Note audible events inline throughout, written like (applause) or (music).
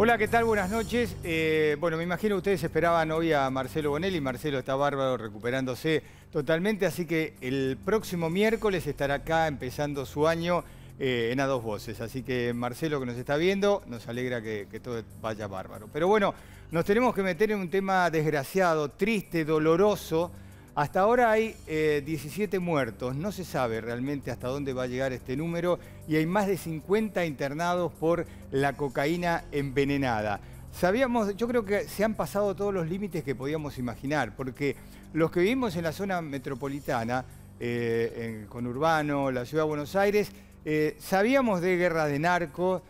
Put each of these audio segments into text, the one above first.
Hola, ¿qué tal? Buenas noches. Eh, bueno, me imagino que ustedes esperaban hoy a Marcelo Bonelli. Marcelo está bárbaro recuperándose totalmente, así que el próximo miércoles estará acá empezando su año eh, en A Dos Voces. Así que Marcelo que nos está viendo, nos alegra que, que todo vaya bárbaro. Pero bueno, nos tenemos que meter en un tema desgraciado, triste, doloroso, hasta ahora hay 17 eh, muertos, no se sabe realmente hasta dónde va a llegar este número y hay más de 50 internados por la cocaína envenenada. Sabíamos, yo creo que se han pasado todos los límites que podíamos imaginar, porque los que vivimos en la zona metropolitana, eh, con Urbano, la ciudad de Buenos Aires, eh, sabíamos de guerra de narcos,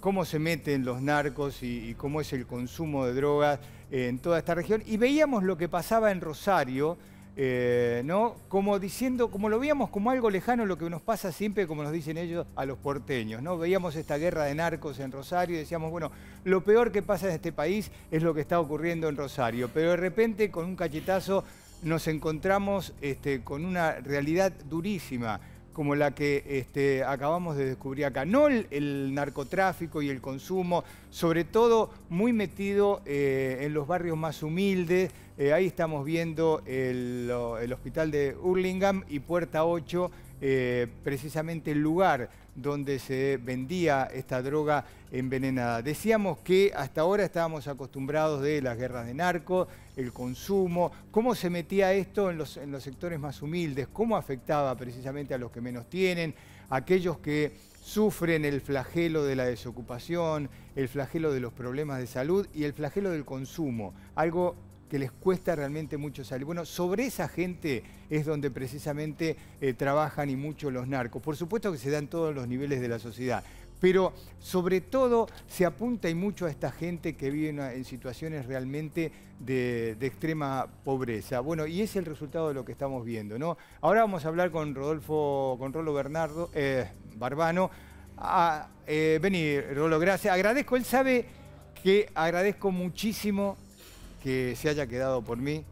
cómo se meten los narcos y, cómo es el consumo de drogas en toda esta región, y veíamos lo que pasaba en Rosario, eh, ¿no? Como diciendo, como lo veíamos como algo lejano, lo que nos pasa siempre, como nos dicen ellos, a los porteños, ¿no? Veíamos esta guerra de narcos en Rosario y decíamos, bueno, lo peor que pasa en este país es lo que está ocurriendo en Rosario, pero de repente con un cachetazo nos encontramos este, con una realidad durísima como la que este, acabamos de descubrir acá. No el, narcotráfico y el consumo, sobre todo muy metido eh, en los barrios más humildes, eh, ahí estamos viendo el, hospital de Urlingam y Puerta 8, eh, precisamente el lugar donde se vendía esta droga envenenada. Decíamos que hasta ahora estábamos acostumbrados de las guerras de narco, el consumo, cómo se metía esto en los, en los sectores más humildes, cómo afectaba precisamente a los que menos tienen, aquellos que sufren el flagelo de la desocupación, el flagelo de los problemas de salud y el flagelo del consumo, algo que les cuesta realmente mucho salir. Bueno, sobre esa gente es donde precisamente eh, trabajan y mucho los narcos. Por supuesto que se dan todos los niveles de la sociedad, pero sobre todo se apunta y mucho a esta gente que vive en situaciones realmente de, extrema pobreza. Bueno, y es el resultado de lo que estamos viendo, ¿no? Ahora vamos a hablar con Rodolfo, con Rolo Bernardo, eh, Barbano. Ah, eh, vení, Rolo, gracias. Agradezco, él sabe que agradezco muchísimo que se haya quedado por mí.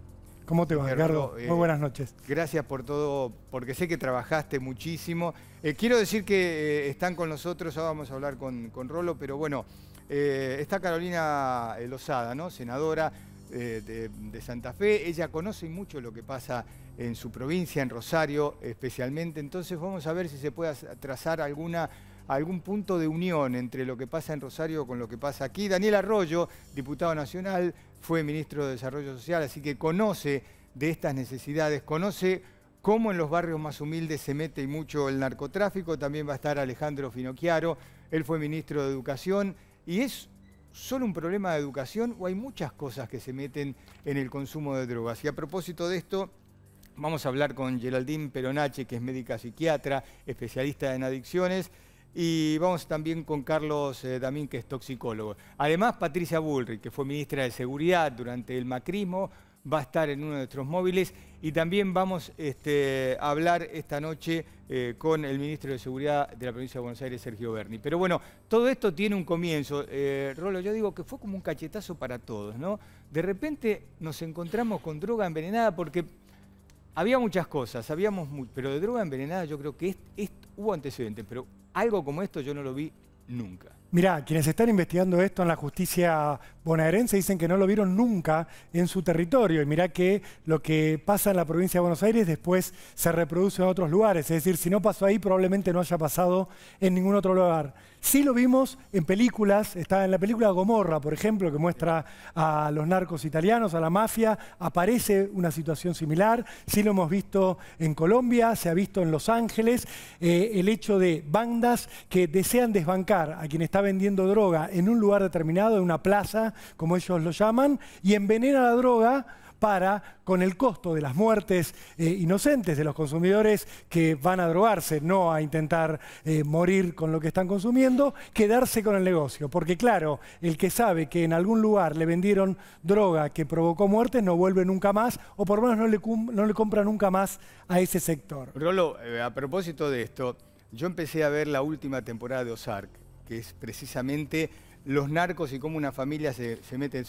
¿Cómo te va, Ricardo? Muy eh, buenas noches. Gracias por todo, porque sé que trabajaste muchísimo. Eh, quiero decir que eh, están con nosotros, ahora vamos a hablar con, Rolo, pero bueno, está Carolina Lozada, ¿no? senadora de, de, Santa Fe. Ella conoce mucho lo que pasa en su provincia, en Rosario especialmente, entonces vamos a ver si se puede trazar alguna algún punto de unión entre lo que pasa en Rosario con lo que pasa aquí. Daniel Arroyo, diputado nacional, fue ministro de Desarrollo Social, así que conoce de estas necesidades, conoce cómo en los barrios más humildes se mete y mucho el narcotráfico. También va a estar Alejandro Finocchiaro, él fue ministro de Educación y es solo un problema de educación o hay muchas cosas que se meten en el consumo de drogas. Y a propósito de esto, vamos a hablar con Geraldine Peronache, que es médica psiquiatra, especialista en adicciones, y vamos también con Carlos eh, Damín, que es toxicólogo. Además, Patricia Bullrich, que fue ministra de Seguridad durante el macrismo, va a estar en uno de nuestros móviles. Y también vamos este, a hablar esta noche eh, con el ministro de Seguridad de la provincia de Buenos Aires, Sergio Berni. Pero bueno, todo esto tiene un comienzo. Eh, Rolo, yo digo que fue como un cachetazo para todos, ¿no? De repente nos encontramos con droga envenenada porque había muchas cosas, habíamos pero de droga envenenada yo creo que es, hubo antecedentes, pero algo como esto yo no lo vi nunca. Mirá, quienes están investigando esto en la justicia bonaerense dicen que no lo vieron nunca en su territorio. Y mirá que lo que pasa en la provincia de Buenos Aires después se reproduce en otros lugares. Es decir, si no pasó ahí, probablemente no haya pasado en ningún otro lugar. Sí lo vimos en películas, está en la película Gomorra, por ejemplo, que muestra a los narcos italianos, a la mafia, aparece una situación similar, sí lo hemos visto en Colombia, se ha visto en Los Ángeles, eh, el hecho de bandas que desean desbancar a quien está vendiendo droga en un lugar determinado, en una plaza, como ellos lo llaman, y envenena la droga para con el costo de las muertes eh, inocentes de los consumidores que van a drogarse, no a intentar eh, morir con lo que están consumiendo, quedarse con el negocio. Porque claro, el que sabe que en algún lugar le vendieron droga que provocó muerte, no vuelve nunca más o por lo menos no le, compra nunca más a ese sector. Rolo, eh, a propósito de esto, yo empecé a ver la última temporada de Ozark, que es precisamente los narcos y cómo una familia se, mete en...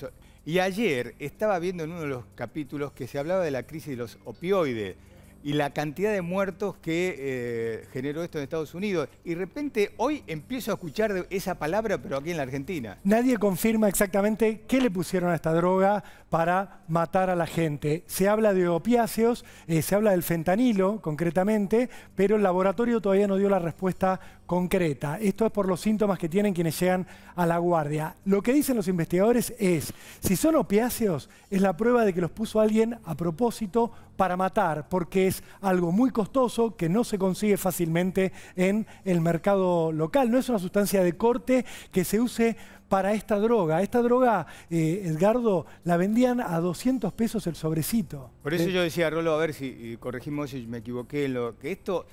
Y ayer estaba viendo en uno de los capítulos que se hablaba de la crisis de los opioides y la cantidad de muertos que eh, generó esto en Estados Unidos. Y de repente hoy empiezo a escuchar esa palabra, pero aquí en la Argentina. Nadie confirma exactamente qué le pusieron a esta droga para matar a la gente. Se habla de opiáceos, eh, se habla del fentanilo concretamente, pero el laboratorio todavía no dio la respuesta concreta. Esto es por los síntomas que tienen quienes llegan a la guardia. Lo que dicen los investigadores es, si son opiáceos, es la prueba de que los puso alguien a propósito para matar, porque es algo muy costoso que no se consigue fácilmente en el mercado local. No es una sustancia de corte que se use para esta droga. Esta droga, eh, Edgardo, la vendían a 200 pesos el sobrecito. Por eso eh, yo decía, Rolo, a ver si corregimos si me equivoqué, lo que esto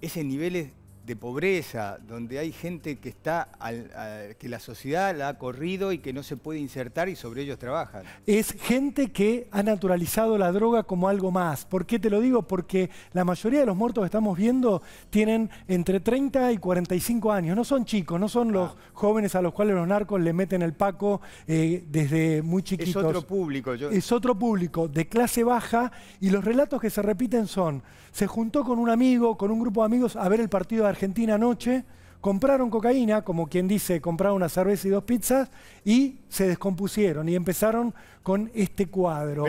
es en niveles de pobreza, donde hay gente que está que la sociedad la ha corrido y que no se puede insertar y sobre ellos trabajan. Es gente que ha naturalizado la droga como algo más. ¿Por qué te lo digo? Porque la mayoría de los muertos que estamos viendo tienen entre 30 y 45 años. No son chicos, no son los ah. jóvenes a los cuales los narcos le meten el paco eh, desde muy chiquitos. Es otro público. Yo... Es otro público de clase baja y los relatos que se repiten son, se juntó con un amigo, con un grupo de amigos a ver el partido de Argentina anoche, compraron cocaína, como quien dice, compraron una cerveza y dos pizzas, y se descompusieron y empezaron con este cuadro.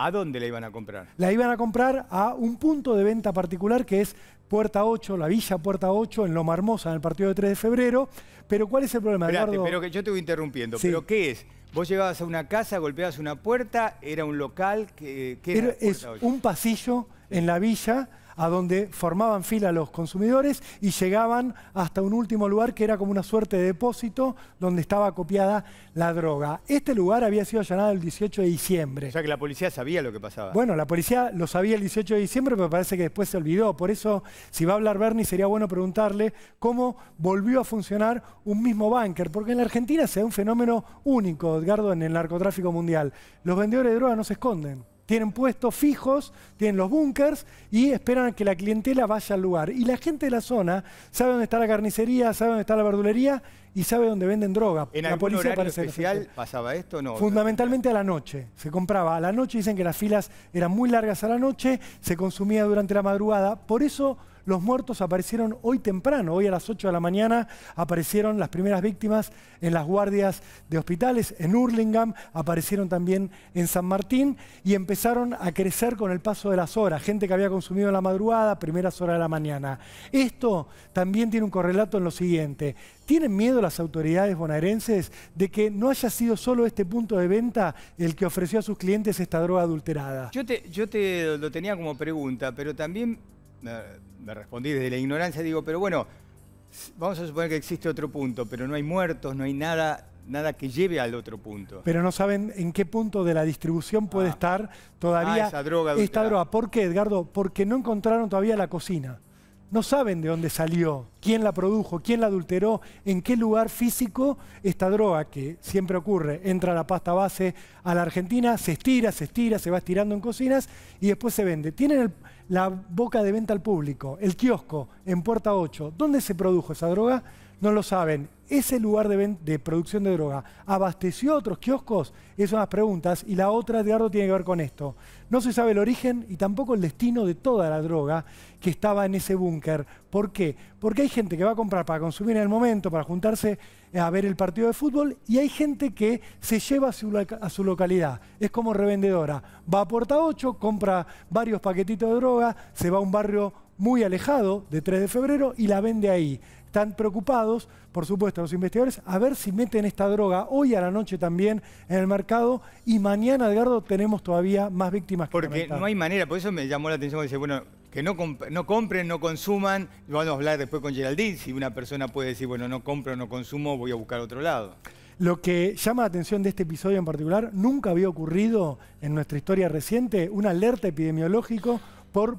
¿a dónde la iban a comprar? La iban a comprar a un punto de venta particular que es Puerta 8, la Villa Puerta 8, en Loma Hermosa, en el partido de 3 de febrero. Pero ¿cuál es el problema, pero que yo te voy interrumpiendo. ¿Pero qué es? Vos llegabas a una casa, golpeabas una puerta, era un local, que, era, Es un pasillo en la villa a donde formaban fila los consumidores y llegaban hasta un último lugar que era como una suerte de depósito donde estaba copiada la droga. Este lugar había sido allanado el 18 de diciembre. O sea que la policía sabía lo que pasaba. Bueno, la policía lo sabía el 18 de diciembre, pero parece que después se olvidó. Por eso, si va a hablar Bernie, sería bueno preguntarle cómo volvió a funcionar un mismo banker porque en la Argentina se da un fenómeno único, Edgardo, en el narcotráfico mundial. Los vendedores de droga no se esconden tienen puestos fijos, tienen los búnkers y esperan a que la clientela vaya al lugar. Y la gente de la zona sabe dónde está la carnicería, sabe dónde está la verdulería y sabe dónde venden droga. ¿En la policía horario especial pasaba esto no? Fundamentalmente a la noche. Se compraba a la noche, dicen que las filas eran muy largas a la noche, se consumía durante la madrugada. Por eso los muertos aparecieron hoy temprano, hoy a las 8 de la mañana aparecieron las primeras víctimas en las guardias de hospitales, en Hurlingham, aparecieron también en San Martín y empezaron a crecer con el paso de las horas, gente que había consumido en la madrugada, primeras horas de la mañana. Esto también tiene un correlato en lo siguiente, ¿Tienen miedo las autoridades bonaerenses de que no haya sido solo este punto de venta el que ofreció a sus clientes esta droga adulterada? Yo te, yo te lo tenía como pregunta, pero también eh, me respondí desde la ignorancia, digo, pero bueno, vamos a suponer que existe otro punto, pero no hay muertos, no hay nada, nada que lleve al otro punto. Pero no saben en qué punto de la distribución puede ah. estar todavía ah, droga esta droga. ¿Por qué, Edgardo? Porque no encontraron todavía la cocina. No saben de dónde salió, quién la produjo, quién la adulteró, en qué lugar físico esta droga que siempre ocurre, entra la pasta base a la Argentina, se estira, se estira, se va estirando en cocinas y después se vende. Tienen el, la boca de venta al público, el kiosco en Puerta 8, ¿dónde se produjo esa droga? no lo saben, ¿ese lugar de, producción de droga abasteció otros kioscos? Es una las preguntas. Y la otra, Edgardo, tiene que ver con esto. No se sabe el origen y tampoco el destino de toda la droga que estaba en ese búnker. ¿Por qué? Porque hay gente que va a comprar para consumir en el momento, para juntarse eh, a ver el partido de fútbol, y hay gente que se lleva a su, a su localidad. Es como revendedora. Va a Porta 8, compra varios paquetitos de droga, se va a un barrio muy alejado de 3 de febrero y la vende ahí. Están preocupados, por supuesto, los investigadores, a ver si meten esta droga hoy a la noche también en el mercado y mañana, Edgardo, tenemos todavía más víctimas Porque no hay manera, por eso me llamó la atención, dice, bueno, que no, compren, no consuman. Vamos a hablar después con Geraldine, si una persona puede decir, bueno, no compro, no consumo, voy a buscar otro lado. Lo que llama la atención de este episodio en particular, nunca había ocurrido en nuestra historia reciente un alerta epidemiológico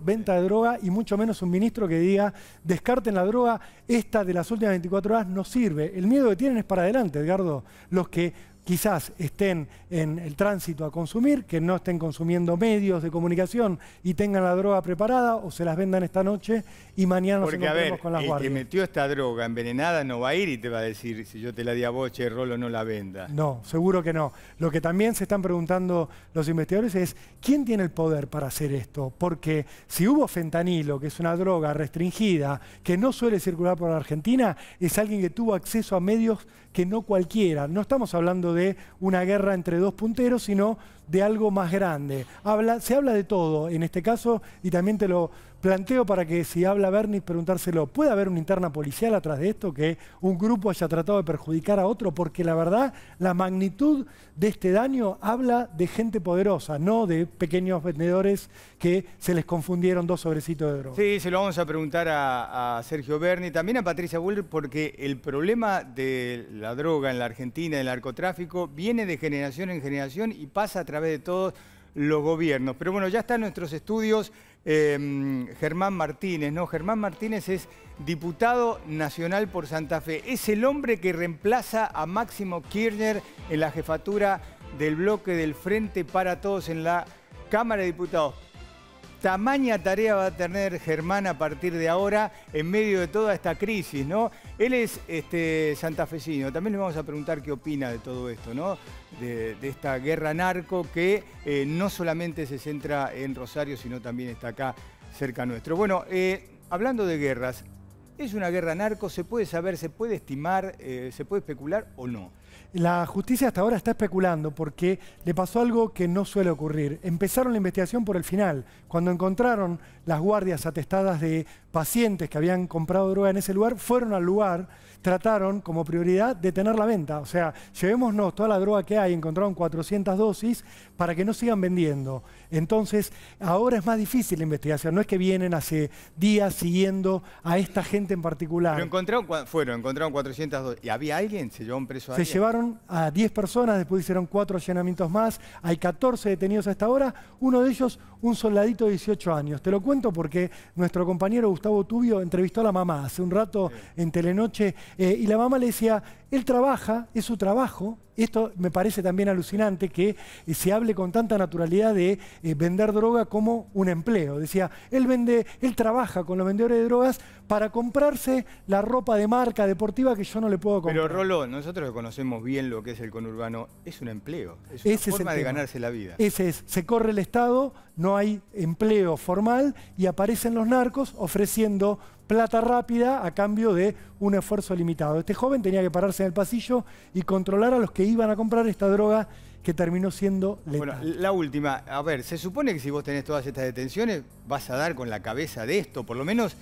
venta de droga y mucho menos un ministro que diga descarten la droga, esta de las últimas 24 horas no sirve. El miedo que tienen es para adelante, Edgardo, los que quizás estén en el tránsito a consumir, que no estén consumiendo medios de comunicación y tengan la droga preparada o se las vendan esta noche y mañana nos encontremos a ver, con las el que metió esta droga envenenada no va a ir y te va a decir si yo te la di a vos, che, Rolo, no la venda. No, seguro que no. Lo que también se están preguntando los investigadores es ¿quién tiene el poder para hacer esto? Porque si hubo fentanilo, que es una droga restringida, que no suele circular por la Argentina, es alguien que tuvo acceso a medios que no cualquiera. No estamos hablando de una guerra entre dos punteros, sino de algo más grande. se habla de todo en este caso y también te lo planteo para que si habla Bernie preguntárselo, ¿puede haber una interna policial atrás de esto que un grupo haya tratado de perjudicar a otro? Porque la verdad, la magnitud de este daño habla de gente poderosa, no de pequeños vendedores que se les confundieron dos sobrecitos de droga. Sí, se lo vamos a preguntar a, Sergio Berni, también a Patricia Buller, porque el problema de la droga en la Argentina, el narcotráfico, viene de generación en generación y pasa a través de todos los gobiernos. Pero bueno, ya están nuestros estudios. Em, Germán Martínez, ¿no? Germán Martínez es diputado nacional por Santa Fe. Es el hombre que reemplaza a Máximo Kirchner en la jefatura del bloque del Frente para Todos en la Cámara de Diputados. Tamaña tarea va a tener Germán a partir de ahora en medio de toda esta crisis, ¿no? Él es este, santafesino, también le vamos a preguntar qué opina de todo esto, ¿no? De, esta guerra narco que eh, no solamente se centra en Rosario, sino también está acá cerca nuestro. Bueno, eh, hablando de guerras, ¿es una guerra narco? ¿Se puede saber, se puede estimar, eh, se puede especular o no? La justicia hasta ahora está especulando porque le pasó algo que no suele ocurrir. Empezaron la investigación por el final, cuando encontraron las guardias atestadas de pacientes que habían comprado droga en ese lugar, fueron al lugar trataron como prioridad detener la venta. O sea, llevémonos toda la droga que hay, encontraron 400 dosis para que no sigan vendiendo. Entonces, ahora es más difícil la investigación. No es que vienen hace días siguiendo a esta gente en particular. encontraron, fueron, encontraron 400 ¿Y había alguien? ¿Se llevó un preso a Se llevaron a 10 personas, después hicieron cuatro allanamientos más. Hay 14 detenidos hasta ahora. Uno de ellos, un soldadito de 18 años. Te lo cuento porque nuestro compañero Gustavo Tubio entrevistó a la mamá hace un rato en Telenoche eh, y la mamá le decía, él trabaja, es su trabajo. Esto me parece también alucinante que eh, se hable con tanta naturalidad de eh, vender droga como un empleo. Decía, él vende, él trabaja con los vendedores de drogas para comprarse la ropa de marca deportiva que yo no le puedo comprar. Pero Rolo, nosotros conocemos bien lo que es el conurbano, es un empleo, es una forma de ganarse la vida. Ese es, se corre el Estado, no hay empleo formal y aparecen los narcos ofreciendo plata rápida a cambio de un esfuerzo limitado. Este joven tenía que pararse en el pasillo y controlar a los que iban a comprar esta droga que terminó siendo letal. Bueno, la última. A ver, se supone que si vos tenés todas estas detenciones vas a dar con la cabeza de esto, por lo menos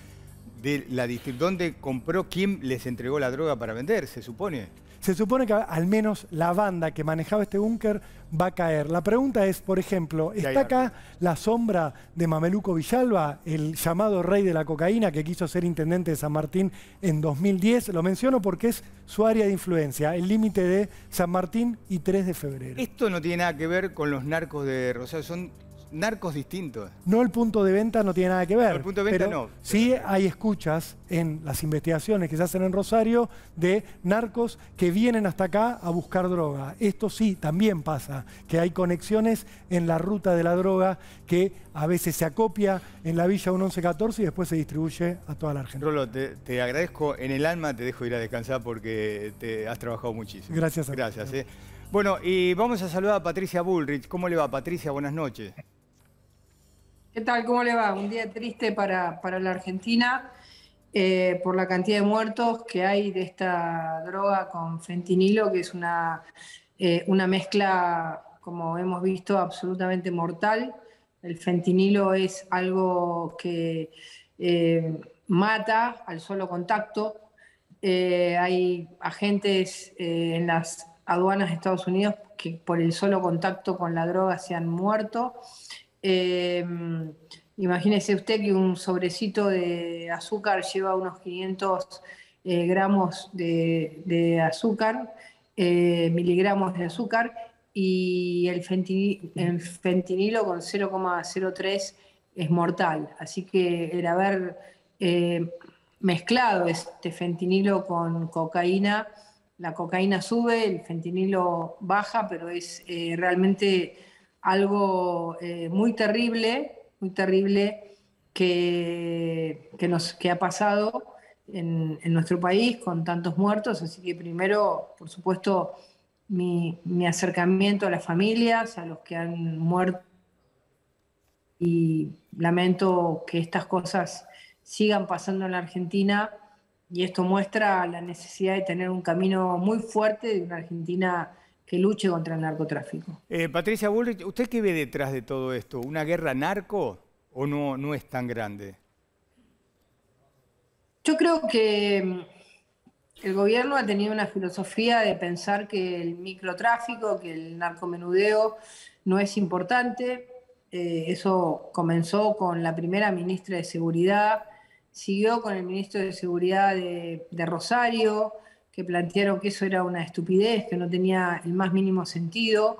de la donde compró, quién les entregó la droga para vender, se supone. Se supone que al menos la banda que manejaba este búnker va a caer. La pregunta es, por ejemplo, ¿está acá la sombra de Mameluco Villalba, el llamado rey de la cocaína que quiso ser intendente de San Martín en 2010? Lo menciono porque es su área de influencia, el límite de San Martín y 3 de febrero. Esto no tiene nada que ver con los narcos de Rosario, son narcos distintos. No el punto de venta no tiene nada que ver. No, el punto de venta no. Sí hay escuchas en las investigaciones que se hacen en Rosario de narcos que vienen hasta acá a buscar droga. Esto sí también pasa, que hay conexiones en la ruta de la droga que a veces se acopia en la Villa 1114 y después se distribuye a toda la Argentina. Rolo, te, agradezco en el alma, te dejo ir a descansar porque te has trabajado muchísimo. Gracias a Gracias. Eh. Bueno, y vamos a saludar a Patricia Bullrich. ¿Cómo le va, Patricia? Buenas noches. ¿Qué tal? ¿Cómo le va? Un día triste para, la Argentina eh, por la cantidad de muertos que hay de esta droga con fentinilo, que es eh, una, mezcla, como hemos visto, absolutamente mortal. El fentinilo es algo que eh, mata al solo contacto. hay agentes en las aduanas de Estados Unidos que por el solo contacto con la droga se han muerto. Eh, imagínese usted que un sobrecito de azúcar lleva unos 500 eh, gramos de, azúcar, eh, miligramos de azúcar, y el, el fentinilo con 0,03 es mortal. Así que el haber eh, mezclado este fentinilo con cocaína, la cocaína sube, el fentinilo baja, pero es realmente algo eh, muy terrible, muy terrible que, nos, ha pasado en, nuestro país con tantos muertos. Así que primero, por supuesto, mi, mi acercamiento a las familias, a los que han muerto. Y lamento que estas cosas sigan pasando en la Argentina y esto muestra la necesidad de tener un camino muy fuerte de una Argentina que luche contra el narcotráfico. Eh, Patricia Bullrich, ¿usted qué ve detrás de todo esto? ¿Una guerra narco o no, no es tan grande? Yo creo que mm, el gobierno ha tenido una filosofía de pensar que el microtráfico, que el narcomenudeo no es importante. Eh, eso comenzó con la primera ministra de Seguridad, siguió con el ministro de Seguridad de Rosario, que plantearon que eso era una estupidez, que no tenía el más mínimo sentido.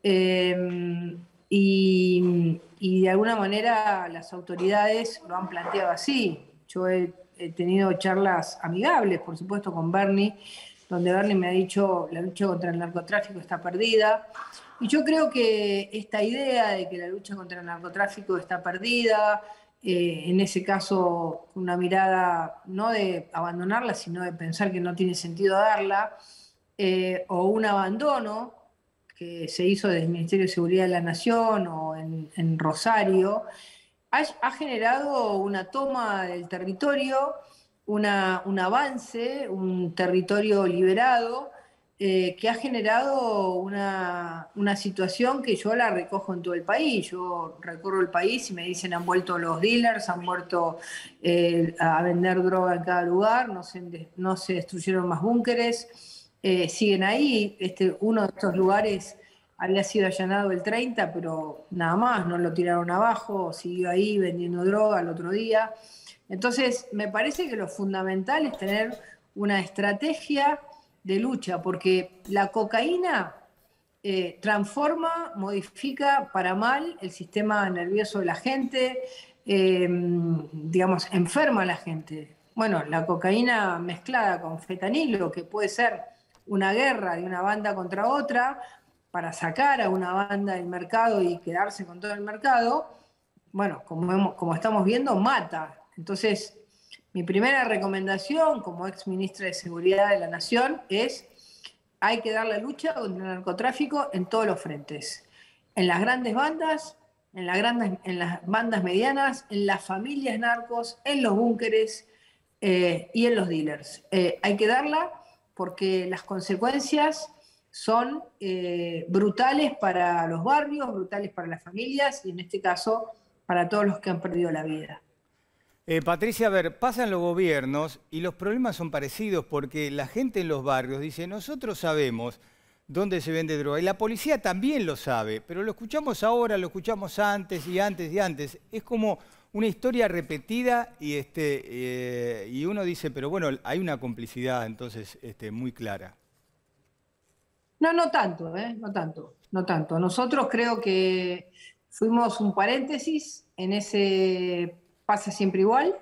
Em, y, de alguna manera las autoridades lo han planteado así. Yo he, tenido charlas amigables, por supuesto, con Bernie, donde Bernie me ha dicho la lucha contra el narcotráfico está perdida. Y yo creo que esta idea de que la lucha contra el narcotráfico está perdida, eh, en ese caso una mirada no de abandonarla, sino de pensar que no tiene sentido darla, eh, o un abandono que se hizo desde el Ministerio de Seguridad de la Nación o en, Rosario, ha, generado una toma del territorio, un avance, un territorio liberado eh, que ha generado una, situación que yo la recojo en todo el país. Yo recorro el país y me dicen han vuelto los dealers, han vuelto eh, a vender droga en cada lugar, no se, no destruyeron más búnkeres, eh, siguen ahí. Este, uno de estos lugares había sido allanado el 30, pero nada más, no lo tiraron abajo, siguió ahí vendiendo droga el otro día. Entonces, me parece que lo fundamental es tener una estrategia de lucha, porque la cocaína eh, transforma, modifica para mal el sistema nervioso de la gente, em, digamos, enferma a la gente. Bueno, la cocaína mezclada con fetanilo, que puede ser una guerra de una banda contra otra, para sacar a una banda del mercado y quedarse con todo el mercado, bueno, como, como estamos viendo, mata. Entonces, mi primera recomendación como ex ministra de Seguridad de la Nación es hay que dar la lucha contra el narcotráfico en todos los frentes, en las grandes bandas, en, las grandes, en las bandas medianas, en las familias narcos, en los búnkeres eh, y en los dealers. Eh, hay que darla porque las consecuencias son eh, brutales para los barrios, brutales para las familias y en este caso para todos los que han perdido la vida. Eh, Patricia, a ver, pasan los gobiernos y los problemas son parecidos porque la gente en los barrios dice, nosotros sabemos dónde se vende droga y la policía también lo sabe, pero lo escuchamos ahora, lo escuchamos antes y antes y antes. Es como una historia repetida y, este, eh, y uno dice, pero bueno, hay una complicidad entonces este, muy clara. No, no tanto, ¿eh? no tanto, no tanto. Nosotros creo que fuimos un paréntesis en ese pasa siempre igual.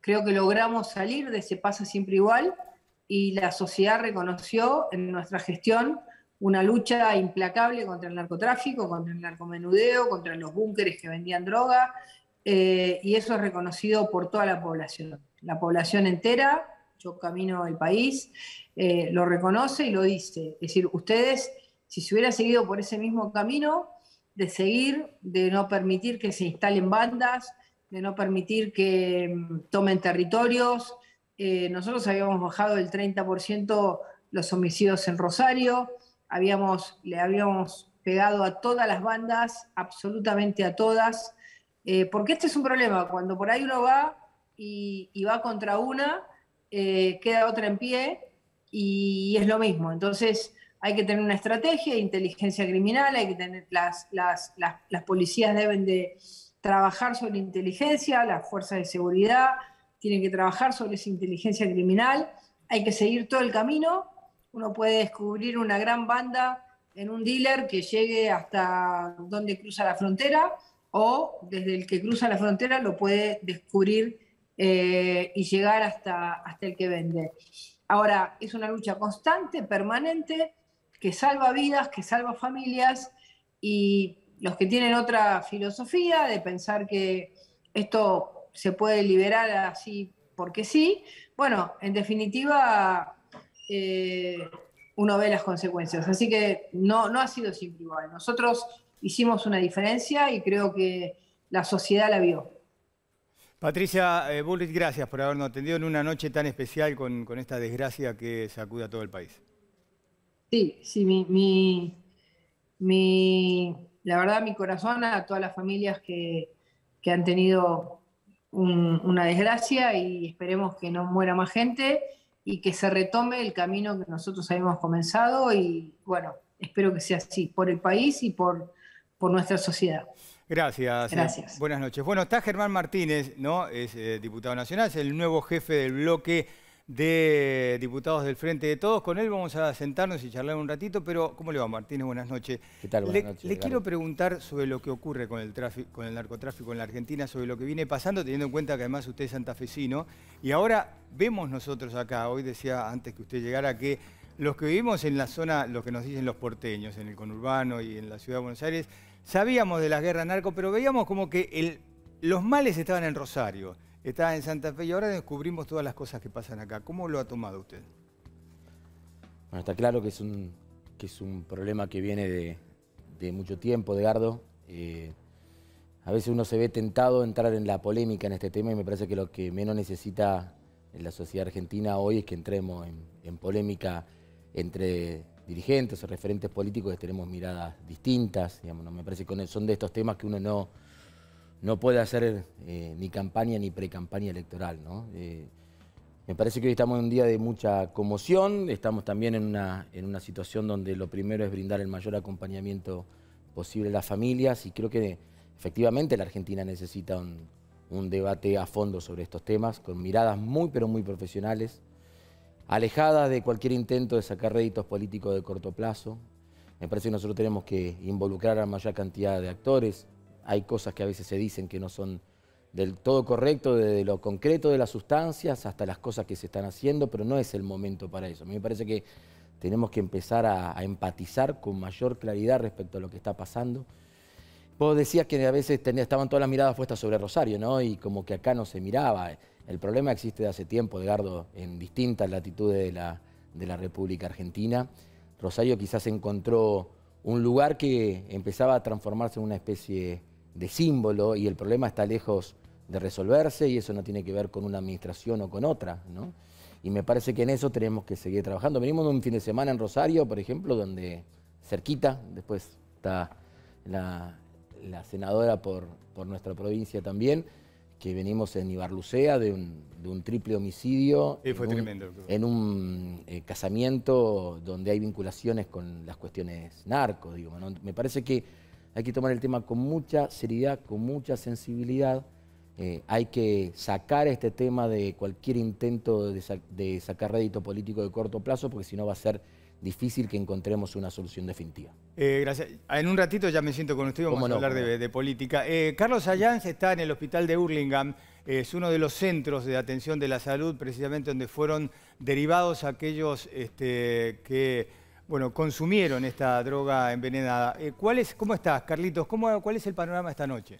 Creo que logramos salir de ese pasa siempre igual y la sociedad reconoció en nuestra gestión una lucha implacable contra el narcotráfico, contra el narcomenudeo, contra los búnkeres que vendían droga, eh, y eso es reconocido por toda la población. La población entera, yo camino el país, eh, lo reconoce y lo dice. Es decir, ustedes, si se hubiera seguido por ese mismo camino, de seguir, de no permitir que se instalen bandas, de no permitir que mm, tomen territorios. Eh, nosotros habíamos bajado el 30% los homicidios en Rosario, habíamos, le habíamos pegado a todas las bandas, absolutamente a todas, eh, porque este es un problema, cuando por ahí uno va y, va contra una, eh, queda otra en pie y, es lo mismo. Entonces hay que tener una estrategia inteligencia criminal, hay que tener las, las policías deben de, trabajar sobre inteligencia, las fuerzas de seguridad tienen que trabajar sobre esa inteligencia criminal, hay que seguir todo el camino, uno puede descubrir una gran banda en un dealer que llegue hasta donde cruza la frontera o desde el que cruza la frontera lo puede descubrir eh, y llegar hasta, hasta el que vende. Ahora, es una lucha constante, permanente, que salva vidas, que salva familias y los que tienen otra filosofía de pensar que esto se puede liberar así porque sí, bueno, en definitiva eh, uno ve las consecuencias. Así que no, no ha sido siempre igual. Nosotros hicimos una diferencia y creo que la sociedad la vio. Patricia eh, gracias por habernos atendido en una noche tan especial con, esta desgracia que sacude a todo el país. Sí, sí, mi la verdad, mi corazón a todas las familias que, han tenido una desgracia y esperemos que no muera más gente y que se retome el camino que nosotros habíamos comenzado y bueno, espero que sea así, por el país y por, por nuestra sociedad. Gracias. Eh. Gracias. Buenas noches. Bueno, está Germán Martínez, ¿no? Es eh, diputado nacional, es el nuevo jefe del bloque de diputados del Frente de Todos. Con él vamos a sentarnos y charlar un ratito, pero ¿cómo le va Martínez? Buenas noches. ¿Qué tal? Buenas le, noches. Le quiero preguntar sobre lo que ocurre con el, narcotráfico en la Argentina, sobre lo que viene pasando, teniendo en cuenta que además usted es santafesino. Y ahora vemos nosotros acá, hoy decía antes que usted llegara, que los que vivimos en la zona, los que nos dicen los porteños, en el conurbano y en la ciudad de Buenos Aires, sabíamos de la guerra narco, pero veíamos como que los males estaban en Rosario. Está en Santa Fe y ahora descubrimos todas las cosas que pasan acá. ¿Cómo lo ha tomado usted? Bueno, está claro que es un, que es un problema que viene de, mucho tiempo, Edgardo. Eh, a veces uno se ve tentado a entrar en la polémica en este tema y me parece que lo que menos necesita en la sociedad argentina hoy es que entremos en, polémica entre dirigentes o referentes políticos que tenemos miradas distintas. Digamos, ¿no? Me parece que son de estos temas que uno no no puede hacer eh, ni campaña ni precampaña electoral. Eh, me parece que hoy estamos en un día de mucha conmoción, estamos también en una, situación donde lo primero es brindar el mayor acompañamiento posible a las familias y creo que efectivamente la Argentina necesita un, un debate a fondo sobre estos temas, con miradas muy pero muy profesionales, alejadas de cualquier intento de sacar réditos políticos de corto plazo. Me parece que nosotros tenemos que involucrar a la mayor cantidad de actores, hay cosas que a veces se dicen que no son del todo correcto, desde lo concreto de las sustancias hasta las cosas que se están haciendo, pero no es el momento para eso. A mí me parece que tenemos que empezar a, empatizar con mayor claridad respecto a lo que está pasando. Vos decías que a veces estaban todas las miradas puestas sobre Rosario, ¿no? Y como que acá no se miraba. El problema existe de hace tiempo, Edgardo, en distintas latitudes de la, de la República Argentina. Rosario quizás encontró un lugar que empezaba a transformarse en una especie de símbolo y el problema está lejos de resolverse y eso no tiene que ver con una administración o con otra, ¿no? Y me parece que en eso tenemos que seguir trabajando. Venimos de un fin de semana en Rosario, por ejemplo, donde cerquita, después está la, senadora por, por, nuestra provincia también, que venimos en Ibarlucea de un, triple homicidio. fue en tremendo. Un, en un eh, casamiento donde hay vinculaciones con las cuestiones narcos, Me parece que hay que tomar el tema con mucha seriedad, con mucha sensibilidad. Eh, hay que sacar este tema de cualquier intento de, sacar rédito político de corto plazo, porque si no va a ser difícil que encontremos una solución definitiva. Eh, gracias. En un ratito ya me siento con usted, vamos a hablar de, política. Eh, Carlos Allanz está en el hospital de Hurlingham, es uno de los centros de atención de la salud, precisamente donde fueron derivados aquellos este, que bueno, consumieron esta droga envenenada. Eh, ¿Cómo estás, Carlitos? ¿Cómo, ¿Cuál es el panorama esta noche?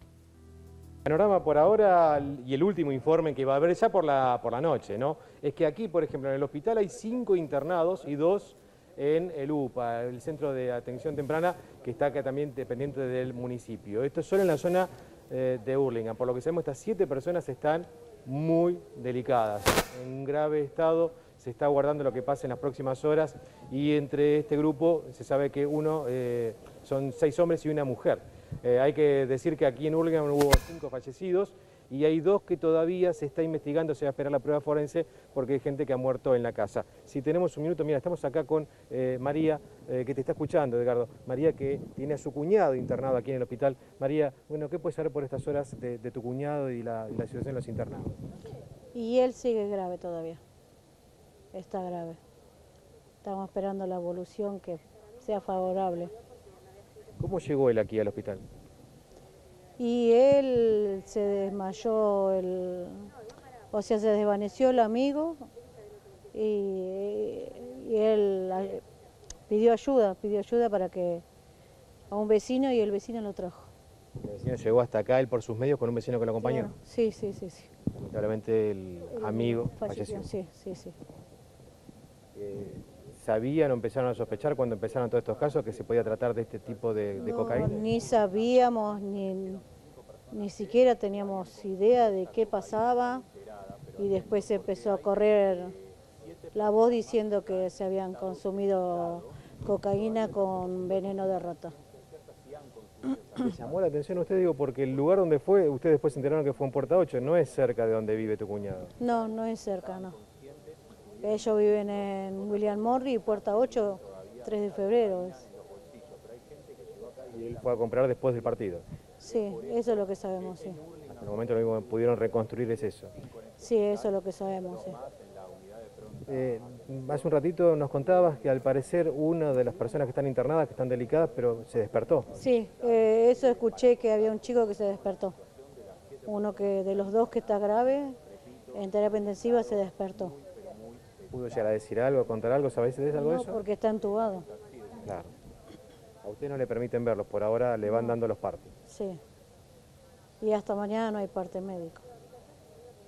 El panorama por ahora y el último informe que va a haber ya por la, por la noche, ¿no? Es que aquí, por ejemplo, en el hospital hay cinco internados y dos en el UPA, el Centro de Atención Temprana, que está acá también dependiente del municipio. Esto es solo en la zona eh, de Urlinga. Por lo que sabemos, estas siete personas están muy delicadas, en grave estado se está aguardando lo que pase en las próximas horas y entre este grupo se sabe que uno eh, son seis hombres y una mujer. Eh, hay que decir que aquí en Hurlingham hubo cinco fallecidos y hay dos que todavía se está investigando, se va a esperar la prueba forense porque hay gente que ha muerto en la casa. Si tenemos un minuto, mira, estamos acá con eh, María, que te está escuchando, Edgardo. María que tiene a su cuñado internado aquí en el hospital. María, bueno, ¿qué puedes saber por estas horas de, tu cuñado y la, y la situación de los internados? Y él sigue grave todavía está grave. Estamos esperando la evolución que sea favorable. ¿Cómo llegó él aquí al hospital? Y él se desmayó, el, o sea, se desvaneció el amigo y, él ah, pidió ayuda, pidió ayuda para que a un vecino y el vecino lo trajo. El vecino llegó hasta acá, él por sus medios, con un vecino que lo acompañó. Sí, sí, sí, sí. Lamentablemente el amigo falleció. Sí, sí, sí. Eh, sabían o empezaron a sospechar cuando empezaron todos estos casos que se podía tratar de este tipo de, cocaína? Ni sabíamos, ni, ni siquiera teníamos idea de qué pasaba y después empezó a correr la voz diciendo que se habían consumido cocaína con veneno de rata. Me llamó la atención usted, digo, porque el lugar donde fue, ustedes después se enteraron que fue en Puerta 8, no es cerca de donde vive tu cuñado. No, no es cerca, no. Ellos viven en William Morrie Puerta 8, 3 de febrero. ¿Y él fue a comprar después del partido? Sí, eso es lo que sabemos, sí. Hasta el momento lo que pudieron reconstruir es eso. Sí, eso es lo que sabemos, eh, hace un ratito nos contabas que al parecer una de las personas que están internadas, que están delicadas, pero se despertó. Sí, eh, eso escuché que había un chico que se despertó. Uno que de los dos que está grave, en terapia intensiva se despertó. ¿Pudo llegar a decir algo, contar algo? ¿Sabéis de algo no, eso? porque está entubado. Claro. A usted no le permiten verlos, por ahora le van dando los partes. Sí. Y hasta mañana no hay parte médico.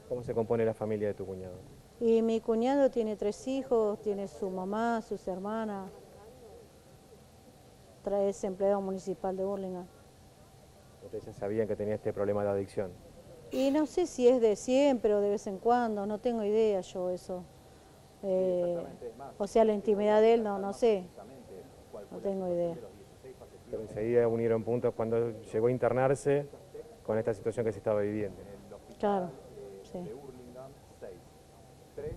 ¿Cómo se compone la familia de tu cuñado? Y mi cuñado tiene tres hijos, tiene su mamá, sus hermanas, Trae ese empleado municipal de Burlingame. ¿Ustedes ya sabían que tenía este problema de adicción? Y no sé si es de siempre o de vez en cuando, no tengo idea yo eso o sea, la intimidad de él, no, no sé. No tengo idea. Pero enseguida unieron puntos cuando llegó a internarse con esta situación que se estaba viviendo. Claro, sí.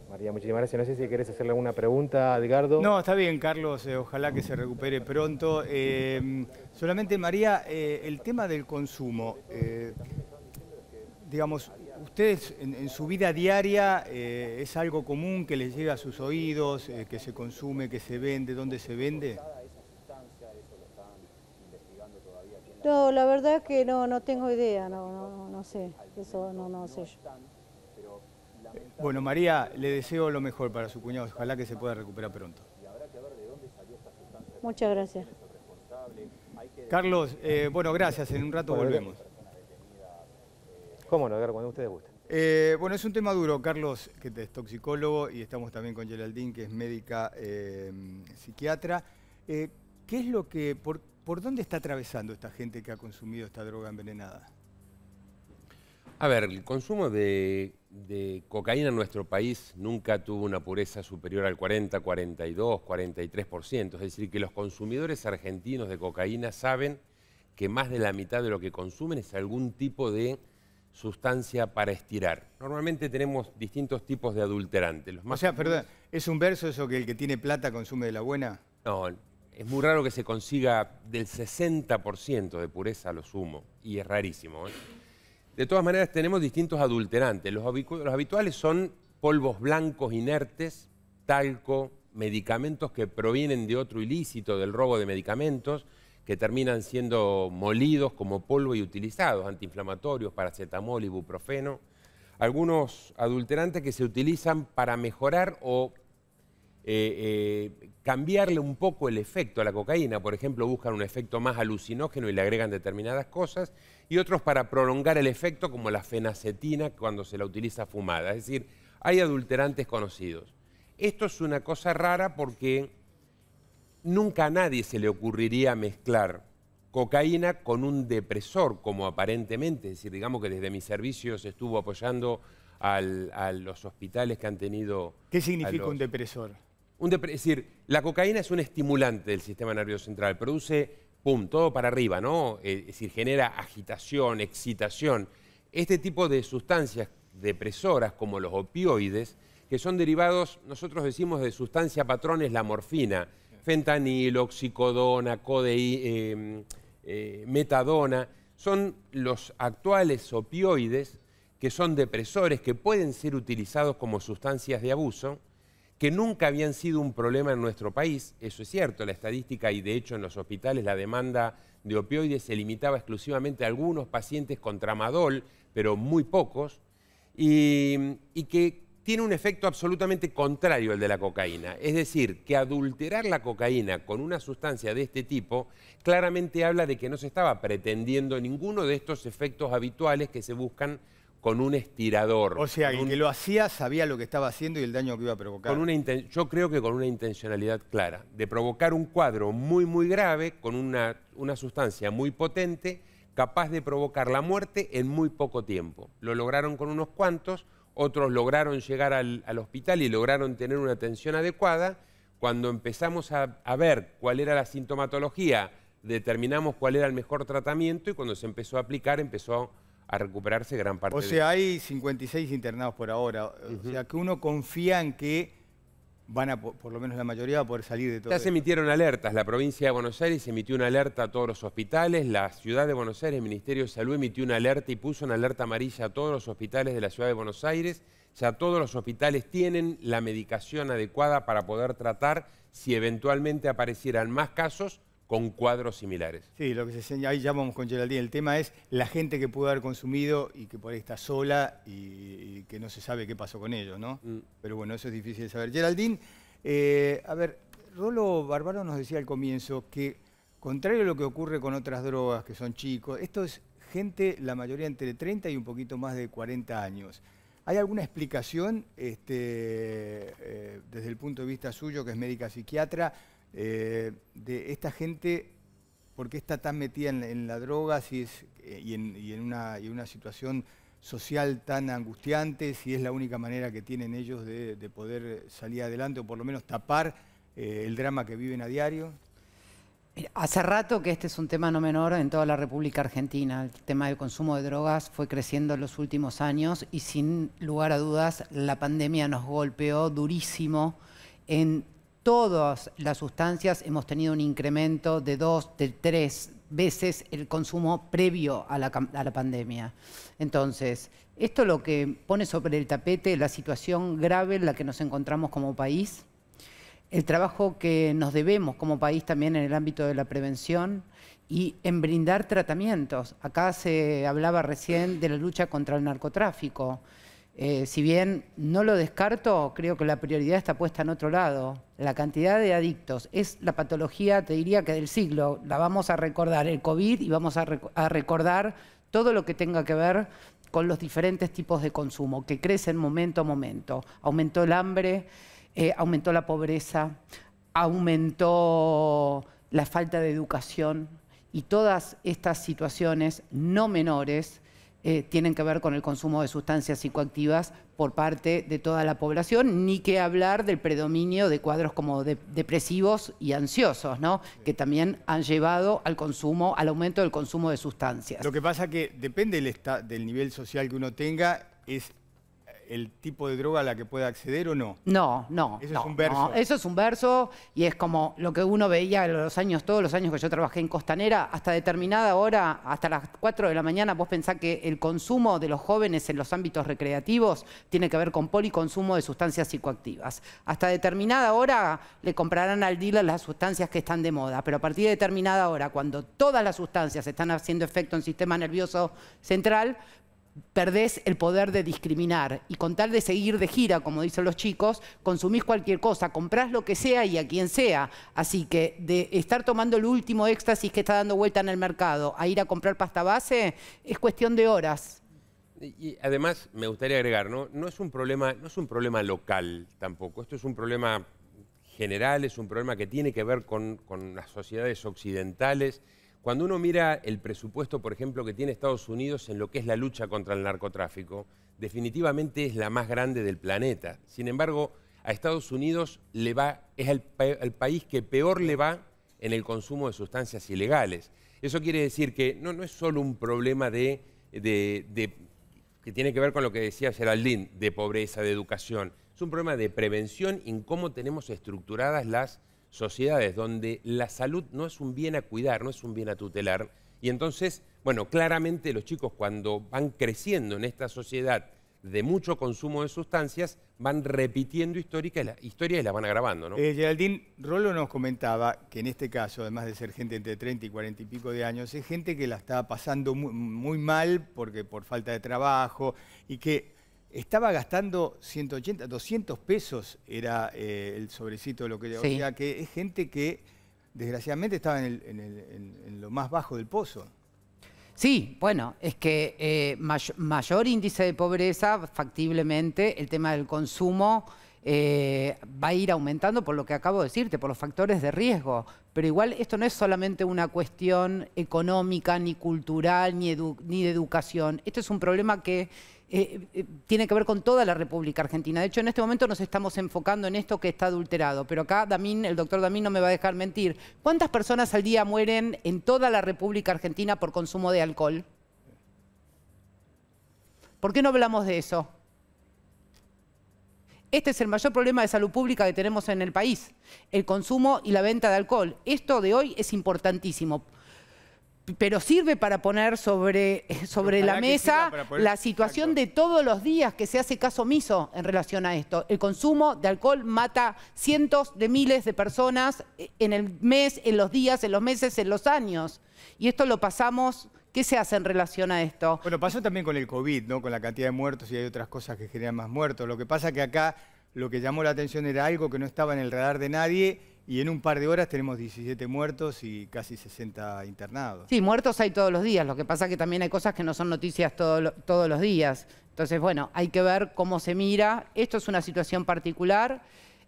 María, muchísimas gracias. No sé si querés hacerle alguna pregunta a Edgardo. No, está bien, Carlos. Eh, ojalá que se recupere pronto. Eh, solamente, María, eh, el tema del consumo. digamos, ¿ustedes en, su vida diaria eh, es algo común que les llega a sus oídos, eh, que se consume, que se vende, dónde se vende? No, la verdad es que no, tengo idea, no, sé, eso no, sé yo. Bueno, María, le deseo lo mejor para su cuñado, ojalá que se pueda recuperar pronto. Muchas gracias. Carlos, eh, bueno, gracias, en un rato volvemos. Cómo no, cuando ustedes gusten. Eh, bueno, es un tema duro, Carlos, que es toxicólogo, y estamos también con Geraldine, que es médica eh, psiquiatra. Eh, ¿Qué es lo que, por, dónde está atravesando esta gente que ha consumido esta droga envenenada? A ver, el consumo de, de, cocaína en nuestro país nunca tuvo una pureza superior al 40, 42, 43%. Es decir, que los consumidores argentinos de cocaína saben que más de la mitad de lo que consumen es algún tipo de sustancia para estirar. Normalmente tenemos distintos tipos de adulterantes. o sea, perdón, ¿es un verso eso que el que tiene plata consume de la buena? No, es muy raro que se consiga del 60% de pureza lo sumo, y es rarísimo. ¿eh? De todas maneras, tenemos distintos adulterantes. los habituales son polvos blancos inertes, talco, medicamentos que provienen de otro ilícito, del robo de medicamentos, que terminan siendo molidos como polvo y utilizados, antiinflamatorios, paracetamol, ibuprofeno, algunos adulterantes que se utilizan para mejorar o eh, eh, cambiarle un poco el efecto a la cocaína. Por ejemplo, buscan un efecto más alucinógeno y le agregan determinadas cosas. Y otros para prolongar el efecto, como la fenacetina cuando se la utiliza fumada. Es decir, hay adulterantes conocidos. Esto es una cosa rara porque Nunca a nadie se le ocurriría mezclar cocaína con un depresor, como aparentemente, es decir, digamos que desde mis servicios estuvo apoyando a los hospitales que han tenido... ¿Qué significa un depresor? es decir, la cocaína es un estimulante del sistema nervioso central, produce, pum, todo para arriba, ¿no? Eh, es decir, genera agitación, excitación. Este tipo de sustancias depresoras, como los opioides, que son derivados, nosotros decimos de sustancia patrones, la morfina, fentanilo, oxicodona, eh, eh, metadona, son los actuales opioides que son depresores, que pueden ser utilizados como sustancias de abuso, que nunca habían sido un problema en nuestro país, eso es cierto, la estadística y de hecho en los hospitales la demanda de opioides se limitaba exclusivamente a algunos pacientes con tramadol, pero muy pocos, y que tiene un efecto absolutamente contrario al de la cocaína. Es decir, que adulterar la cocaína con una sustancia de este tipo claramente habla de que no se estaba pretendiendo ninguno de estos efectos habituales que se buscan con un estirador. O sea, el que lo hacía sabía lo que estaba haciendo y el daño que iba a provocar. Yo creo que con una intencionalidad clara, de provocar un cuadro muy, muy grave, con una, una sustancia muy potente, capaz de provocar la muerte en muy poco tiempo. Lo lograron con unos cuantos, otros lograron llegar al, hospital y lograron tener una atención adecuada. Cuando empezamos a, ver cuál era la sintomatología, determinamos cuál era el mejor tratamiento y cuando se empezó a aplicar empezó a recuperarse gran parte. O sea, hay 56 internados por ahora. O sea, que uno confía en que van a, por lo menos la mayoría, va a poder salir de todo. Ya se emitieron alertas. La provincia de Buenos Aires emitió una alerta a todos los hospitales. La ciudad de Buenos Aires, el Ministerio de Salud, emitió una alerta y puso una alerta amarilla a todos los hospitales de la ciudad de Buenos Aires. Ya todos los hospitales tienen la medicación adecuada para poder tratar si eventualmente aparecieran más casos con cuadros similares. Sí, lo que se señala, ahí ya vamos con Geraldine, el tema es la gente que pudo haber consumido y que por ahí está sola y, que no se sabe qué pasó con ellos, ¿no? Mm. Pero bueno, eso es difícil de saber. Geraldine, eh, a ver, Rolo Barbaro nos decía al comienzo que, contrario a lo que ocurre con otras drogas, que son chicos, esto es gente, la mayoría entre 30 y un poquito más de 40 años. ¿Hay alguna explicación este, eh, desde el punto de vista suyo, que es médica psiquiatra, eh, de esta gente, ¿por qué está tan metida en, la droga eh, y en, una, situación social tan angustiante, si es la única manera que tienen ellos de, poder salir adelante o por lo menos tapar eh, el drama que viven a diario? Hace rato que este es un tema no menor en toda la República Argentina. El tema del consumo de drogas fue creciendo en los últimos años y sin lugar a dudas la pandemia nos golpeó durísimo en todas las sustancias hemos tenido un incremento de dos, de tres veces el consumo previo a la, pandemia. Entonces, esto lo que pone sobre el tapete la situación grave en la que nos encontramos como país, el trabajo que nos debemos como país también en el ámbito de la prevención y en brindar tratamientos. Acá se hablaba recién de la lucha contra el narcotráfico. Eh, si bien no lo descarto, creo que la prioridad está puesta en otro lado. La cantidad de adictos es la patología, te diría que del siglo. La vamos a recordar el COVID y vamos a, recordar todo lo que tenga que ver con los diferentes tipos de consumo, que crecen momento a momento. Aumentó el hambre, eh, aumentó la pobreza, aumentó la falta de educación y todas estas situaciones no menores eh, tienen que ver con el consumo de sustancias psicoactivas por parte de toda la población, ni que hablar del predominio de cuadros como depresivos y ansiosos, ¿no? que también han llevado al consumo, al aumento del consumo de sustancias. Lo que pasa que depende del, del nivel social que uno tenga, es el tipo de droga a la que pueda acceder o no. No, no. Eso es un verso. Eso es un verso y es como lo que uno veía los años, todos los años que yo trabajé en Costanera, hasta determinada hora, hasta las 4 de la mañana, vos pensás que el consumo de los jóvenes en los ámbitos recreativos tiene que ver con policonsumo de sustancias psicoactivas. Hasta determinada hora le comprarán al dealer las sustancias que están de moda, pero a partir de determinada hora, cuando todas las sustancias están haciendo efecto en el sistema nervioso central, perdés el poder de discriminar y con tal de seguir de gira, como dicen los chicos, consumís cualquier cosa, comprás lo que sea y a quien sea. Así que de estar tomando el último éxtasis que está dando vuelta en el mercado a ir a comprar pasta base es cuestión de horas. Y además me gustaría agregar, ¿no? es un problema, no es un problema local tampoco, esto es un problema general, es un problema que tiene que ver con las sociedades occidentales cuando uno mira el presupuesto, por ejemplo, que tiene Estados Unidos en lo que es la lucha contra el narcotráfico, definitivamente es la más grande del planeta. Sin embargo, a Estados Unidos le va, es el, país que peor le va en el consumo de sustancias ilegales. Eso quiere decir que no, no es solo un problema de, que tiene que ver con lo que decía Geraldine, de pobreza, de educación. Es un problema de prevención en cómo tenemos estructuradas las sociedades donde la salud no es un bien a cuidar, no es un bien a tutelar. Y entonces, bueno, claramente los chicos cuando van creciendo en esta sociedad de mucho consumo de sustancias, van repitiendo historias y las van agravando, ¿no? Eh, Rolo nos comentaba que en este caso, además de ser gente entre 30 y 40 y pico de años, es gente que la está pasando muy, muy mal porque por falta de trabajo y que estaba gastando 180, 200 pesos era eh, el sobrecito, de lo que sí. o que es gente que desgraciadamente estaba en, lo más bajo del pozo. Sí, bueno, es que eh, mayor índice de pobreza, factiblemente, el tema del consumo eh, va a ir aumentando por lo que acabo de decirte, por los factores de riesgo. Pero igual esto no es solamente una cuestión económica, ni cultural, ni, ni de educación. Esto es un problema que eh, eh, tiene que ver con toda la República Argentina. De hecho, en este momento nos estamos enfocando en esto que está adulterado, pero acá Damín, el doctor Damín no me va a dejar mentir. ¿Cuántas personas al día mueren en toda la República Argentina por consumo de alcohol? ¿Por qué no hablamos de eso? Este es el mayor problema de salud pública que tenemos en el país, el consumo y la venta de alcohol. Esto de hoy es importantísimo pero sirve para poner sobre, (laughs) sobre la mesa la situación de todos los días que se hace caso omiso en relación a esto. El consumo de alcohol mata cientos de miles de personas en el mes, en los días, en los meses, en los años. Y esto lo pasamos... ¿Qué se hace en relación a esto? Bueno, pasó también con el COVID, ¿no? Con la cantidad de muertos y hay otras cosas que generan más muertos. Lo que pasa que acá lo que llamó la atención era algo que no estaba en el radar de nadie y en un par de horas tenemos 17 muertos y casi 60 internados. Sí, muertos hay todos los días. Lo que pasa es que también hay cosas que no son noticias todos los días. Entonces, bueno, hay que ver cómo se mira. Esto es una situación particular.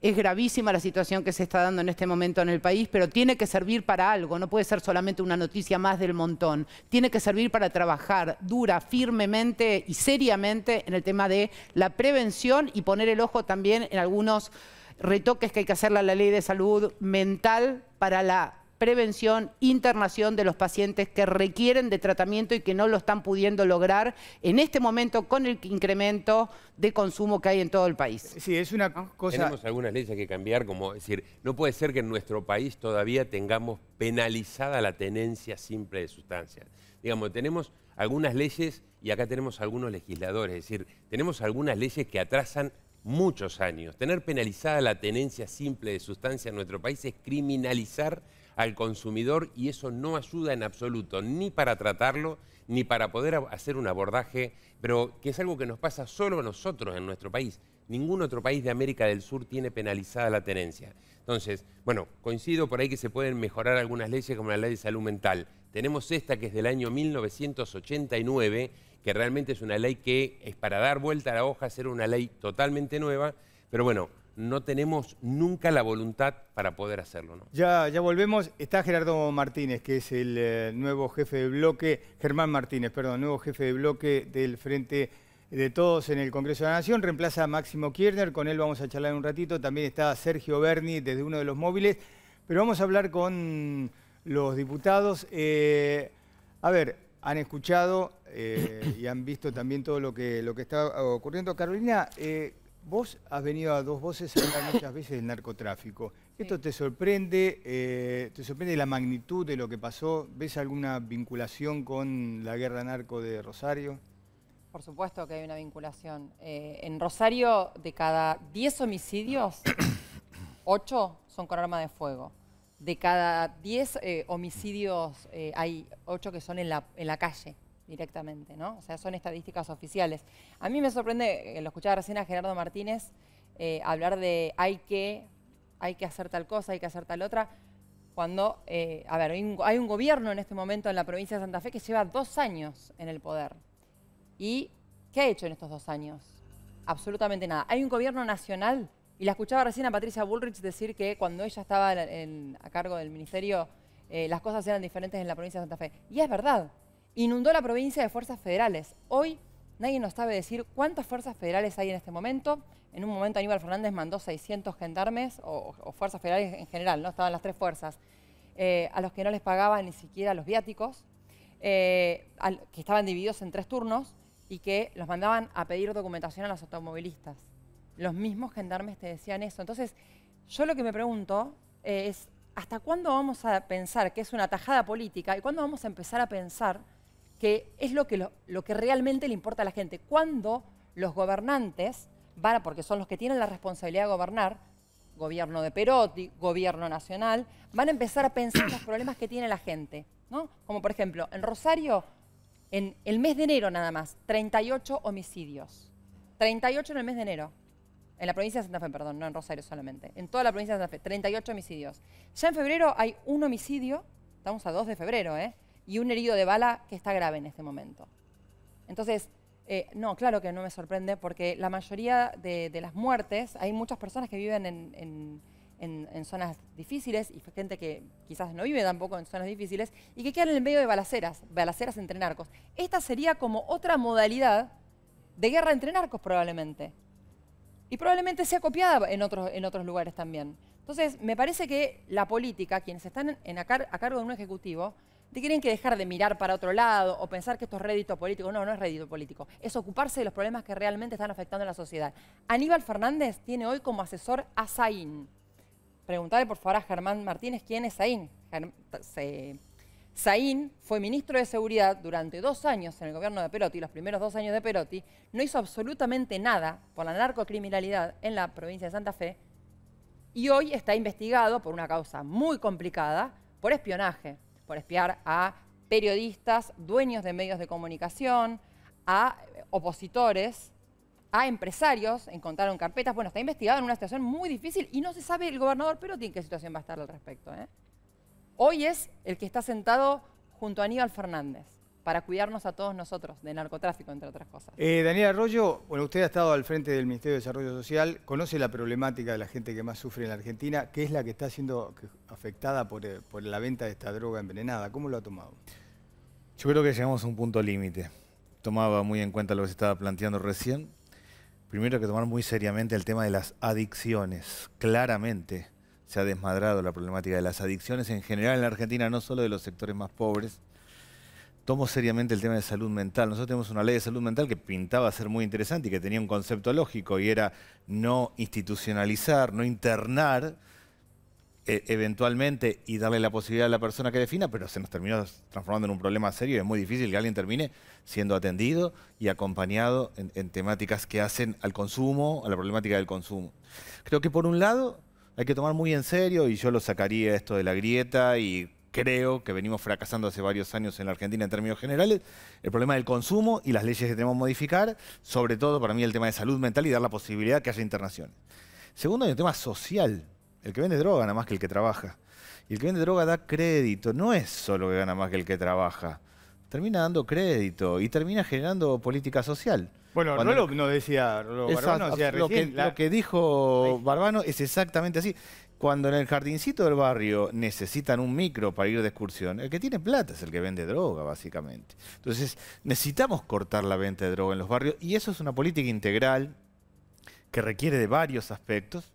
Es gravísima la situación que se está dando en este momento en el país, pero tiene que servir para algo, no puede ser solamente una noticia más del montón. Tiene que servir para trabajar dura, firmemente y seriamente en el tema de la prevención y poner el ojo también en algunos retoques que hay que hacerle a la ley de salud mental para la prevención, internación de los pacientes que requieren de tratamiento y que no lo están pudiendo lograr en este momento con el incremento de consumo que hay en todo el país. Sí, es una cosa... Tenemos algunas leyes que cambiar, como decir, no puede ser que en nuestro país todavía tengamos penalizada la tenencia simple de sustancias. Digamos, tenemos algunas leyes y acá tenemos algunos legisladores, es decir, tenemos algunas leyes que atrasan muchos años. Tener penalizada la tenencia simple de sustancia en nuestro país es criminalizar al consumidor y eso no ayuda en absoluto, ni para tratarlo, ni para poder hacer un abordaje, pero que es algo que nos pasa solo a nosotros en nuestro país. Ningún otro país de América del Sur tiene penalizada la tenencia. Entonces, bueno, coincido por ahí que se pueden mejorar algunas leyes como la ley de salud mental. Tenemos esta que es del año 1989, que realmente es una ley que es para dar vuelta a la hoja, ser una ley totalmente nueva, pero bueno, no tenemos nunca la voluntad para poder hacerlo. Ya, ya volvemos. Está Gerardo Martínez, que es el eh, nuevo jefe de bloque, Germán Martínez, perdón, nuevo jefe de bloque del Frente de Todos en el Congreso de la Nación. Reemplaza a Máximo Kirchner, con él vamos a charlar un ratito. También está Sergio Berni desde uno de los móviles. Pero vamos a hablar con los diputados. Eh, a ver, han escuchado eh, y han visto también todo lo que, lo que está ocurriendo. Carolina, eh, vos has venido a dos voces a hablar muchas veces del narcotráfico. ¿Esto te sorprende? ¿Te sorprende la magnitud de lo que pasó? ¿Ves alguna vinculación con la guerra narco de Rosario? Por supuesto que hay una vinculación. en Rosario, de cada 10 homicidios, (coughs) ocho son con arma de fuego de cada 10 eh, homicidios eh, hay 8 que son en la, calle directamente, ¿no? O sea, son estadísticas oficiales. A mí me sorprende, eh, lo escuchaba recién a Gerardo Martínez, hablar de hay que, hay que hacer tal cosa, hay que hacer tal otra, cuando, a ver, hay un gobierno en este momento en la provincia de Santa Fe que lleva dos años en el poder. ¿Y qué ha hecho en estos dos años? Absolutamente nada. Hay un gobierno nacional y la escuchaba recién a Patricia Bullrich decir que cuando ella estaba a cargo del ministerio, eh, las cosas eran diferentes en la provincia de Santa Fe. Y es verdad, inundó la provincia de fuerzas federales. Hoy nadie nos sabe decir cuántas fuerzas federales hay en este momento. En un momento Aníbal Fernández mandó 600 gendarmes o, fuerzas federales en general, ¿no? Estaban las tres fuerzas, eh, a los que no les pagaban ni siquiera los viáticos, eh, que estaban divididos en tres turnos y que los mandaban a pedir documentación a los automovilistas los mismos gendarmes te decían eso. Entonces, yo lo que me pregunto eh, es, ¿hasta cuándo vamos a pensar que es una tajada política y cuándo vamos a empezar a pensar que es lo que, lo, que realmente le importa a la gente? ¿Cuándo los gobernantes van, a, porque son los que tienen la responsabilidad de gobernar, gobierno de Perotti, gobierno nacional, van a empezar a pensar los problemas que tiene la gente? ¿no? Como por ejemplo, en Rosario, en el mes de enero nada más, 38 homicidios. 38 en el mes de enero. En la provincia de Santa Fe, perdón, no en Rosario solamente. En toda la provincia de Santa Fe, 38 homicidios. Ya en febrero hay un homicidio, estamos a 2 de febrero, ¿eh? Y un herido de bala que está grave en este momento. Entonces, eh, no, claro que no me sorprende porque la mayoría de, las muertes, hay muchas personas que viven en, zonas difíciles y gente que quizás no vive tampoco en zonas difíciles y que quedan en el medio de balaceras, balaceras entre narcos. Esta sería como otra modalidad de guerra entre narcos probablemente y probablemente sea copiada en otros, en otros lugares también. Entonces, me parece que la política, quienes están a, cargo de un ejecutivo, tienen que dejar de mirar para otro lado o pensar que esto es rédito político. No, no es rédito político. Es ocuparse de los problemas que realmente están afectando a la sociedad. Aníbal Fernández tiene hoy como asesor a Zain. Preguntale por favor a Germán Martínez quién es Zain. Zain fue ministro de Seguridad durante dos años en el gobierno de Perotti, los primeros dos años de Perotti, no hizo absolutamente nada por la narcocriminalidad en la provincia de Santa Fe y hoy está investigado por una causa muy complicada, por espionaje, por espiar a periodistas, dueños de medios de comunicación, a opositores, a empresarios, encontraron carpetas. Bueno, está investigado en una situación muy difícil y no se sabe el gobernador Perotti en qué situación va a estar al respecto. ¿eh? Hoy es el que está sentado junto a Aníbal Fernández para cuidarnos a todos nosotros de narcotráfico, entre otras cosas. Eh, Daniel Arroyo, bueno, usted ha estado al frente del Ministerio de Desarrollo Social, conoce la problemática de la gente que más sufre en la Argentina, que es la que está siendo afectada por, eh, por la venta de esta droga envenenada. ¿Cómo lo ha tomado? Yo creo que llegamos a un punto límite. Tomaba muy en cuenta lo que se estaba planteando recién. Primero hay que tomar muy seriamente el tema de las adicciones, claramente se ha desmadrado la problemática de las adicciones en general en Argentina, no solo de los sectores más pobres. Tomo seriamente el tema de salud mental. Nosotros tenemos una ley de salud mental que pintaba ser muy interesante y que tenía un concepto lógico y era no institucionalizar, no internar e, eventualmente y darle la posibilidad a la persona que defina, pero se nos terminó transformando en un problema serio y es muy difícil que alguien termine siendo atendido y acompañado en temáticas que hacen al consumo, a la problemática del consumo. Creo que por un lado hay que tomar muy en serio y yo lo sacaría esto de la grieta y creo que venimos fracasando hace varios años en la Argentina en términos generales, el problema del consumo y las leyes que tenemos que modificar, sobre todo para mí el tema de salud mental y dar la posibilidad que haya internaciones. Segundo, el tema social. El que vende droga gana más que el que trabaja. Y el que vende droga da crédito. No es solo que gana más que el que trabaja. Termina dando crédito y termina generando política social. Bueno, no Rolo decía, decía lo, que, que dijo Barbano es exactamente así cuando en el jardincito del barrio necesitan un micro para ir de excursión, el que tiene plata es el que vende droga, básicamente. Entonces, necesitamos cortar la venta de droga en los barrios y eso es una política integral que requiere de varios aspectos.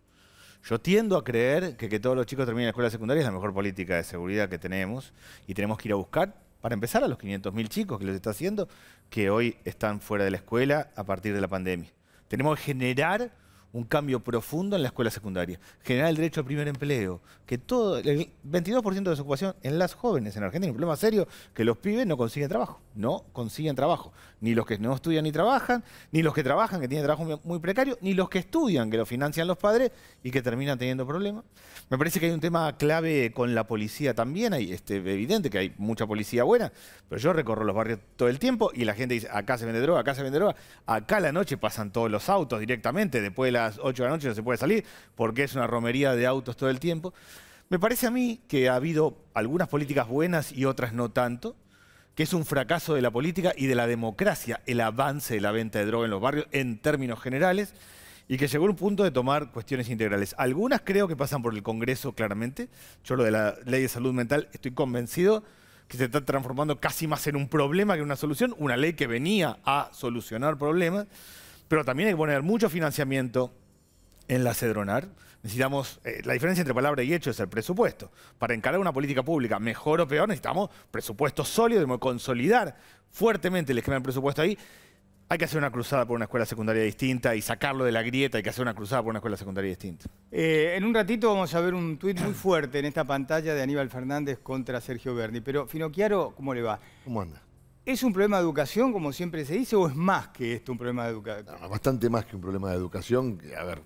Yo tiendo a creer que que todos los chicos terminen la escuela secundaria es la mejor política de seguridad que tenemos y tenemos que ir a buscar para empezar, a los 500.000 chicos que los está haciendo, que hoy están fuera de la escuela a partir de la pandemia. Tenemos que generar un cambio profundo en la escuela secundaria, generar el derecho al primer empleo, que todo, el 22% de desocupación en las jóvenes en Argentina, un problema serio, que los pibes no consiguen trabajo, no consiguen trabajo, ni los que no estudian ni trabajan, ni los que trabajan, que tienen trabajo muy precario, ni los que estudian, que lo financian los padres y que terminan teniendo problemas. Me parece que hay un tema clave con la policía también, hay, este, evidente que hay mucha policía buena, pero yo recorro los barrios todo el tiempo y la gente dice, acá se vende droga, acá se vende droga, acá la noche pasan todos los autos directamente, después de la las 8 de la noche no se puede salir porque es una romería de autos todo el tiempo. Me parece a mí que ha habido algunas políticas buenas y otras no tanto, que es un fracaso de la política y de la democracia el avance de la venta de droga en los barrios en términos generales y que llegó a un punto de tomar cuestiones integrales. Algunas creo que pasan por el Congreso claramente. Yo lo de la ley de salud mental estoy convencido que se está transformando casi más en un problema que en una solución, una ley que venía a solucionar problemas. Pero también hay que poner mucho financiamiento en la Cedronar. Necesitamos, eh, la diferencia entre palabra y hecho es el presupuesto. Para encarar una política pública mejor o peor necesitamos presupuestos sólidos, consolidar fuertemente el esquema del presupuesto ahí. Hay que hacer una cruzada por una escuela secundaria distinta y sacarlo de la grieta, hay que hacer una cruzada por una escuela secundaria distinta. Eh, en un ratito vamos a ver un tuit muy fuerte en esta pantalla de Aníbal Fernández contra Sergio Berni. Pero, Finochiaro, ¿cómo le va? ¿Cómo anda? ¿Es un problema de educación, como siempre se dice, o es más que esto un problema de educación? bastante más que un problema de educación. A ver,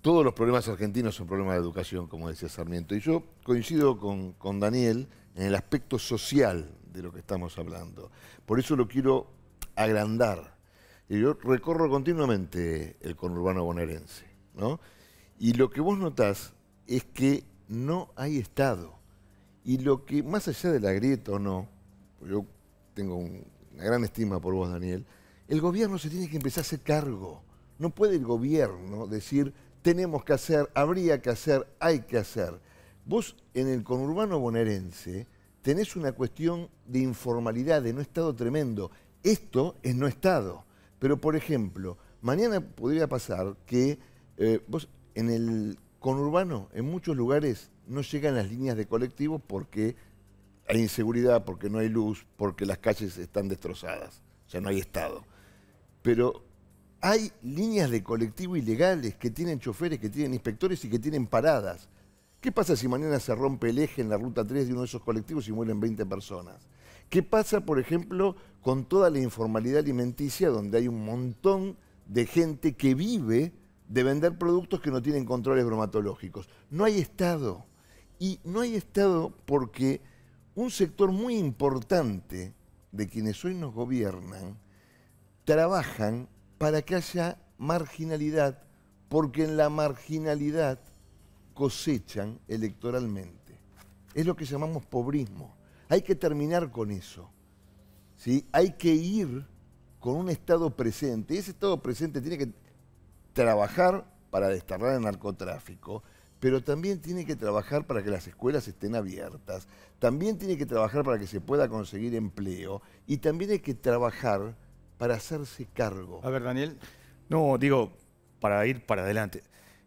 todos los problemas argentinos son problemas de educación, como decía Sarmiento. Y yo coincido con, Daniel en el aspecto social de lo que estamos hablando. Por eso lo quiero agrandar. Yo recorro continuamente el conurbano bonaerense, ¿no? Y lo que vos notás es que no hay Estado. Y lo que, más allá de la grieta o no, yo tengo una gran estima por vos, Daniel, el gobierno se tiene que empezar a hacer cargo. No puede el gobierno decir, tenemos que hacer, habría que hacer, hay que hacer. Vos en el conurbano bonaerense tenés una cuestión de informalidad, de no estado tremendo. Esto es no estado. Pero, por ejemplo, mañana podría pasar que eh, vos en el conurbano, en muchos lugares, no llegan las líneas de colectivos porque hay inseguridad, porque no hay luz, porque las calles están destrozadas, o sea, no hay Estado. Pero hay líneas de colectivo ilegales que tienen choferes, que tienen inspectores y que tienen paradas. ¿Qué pasa si mañana se rompe el eje en la ruta 3 de uno de esos colectivos y mueren 20 personas? ¿Qué pasa, por ejemplo, con toda la informalidad alimenticia donde hay un montón de gente que vive de vender productos que no tienen controles bromatológicos? No hay Estado. Y no hay Estado porque un sector muy importante de quienes hoy nos gobiernan trabajan para que haya marginalidad, porque en la marginalidad cosechan electoralmente. Es lo que llamamos pobrismo. Hay que terminar con eso. ¿sí? Hay que ir con un Estado presente. Y ese Estado presente tiene que trabajar para desterrar el narcotráfico, pero también tiene que trabajar para que las escuelas estén abiertas, también tiene que trabajar para que se pueda conseguir empleo y también hay que trabajar para hacerse cargo. A ver, Daniel. No, digo, para ir para adelante.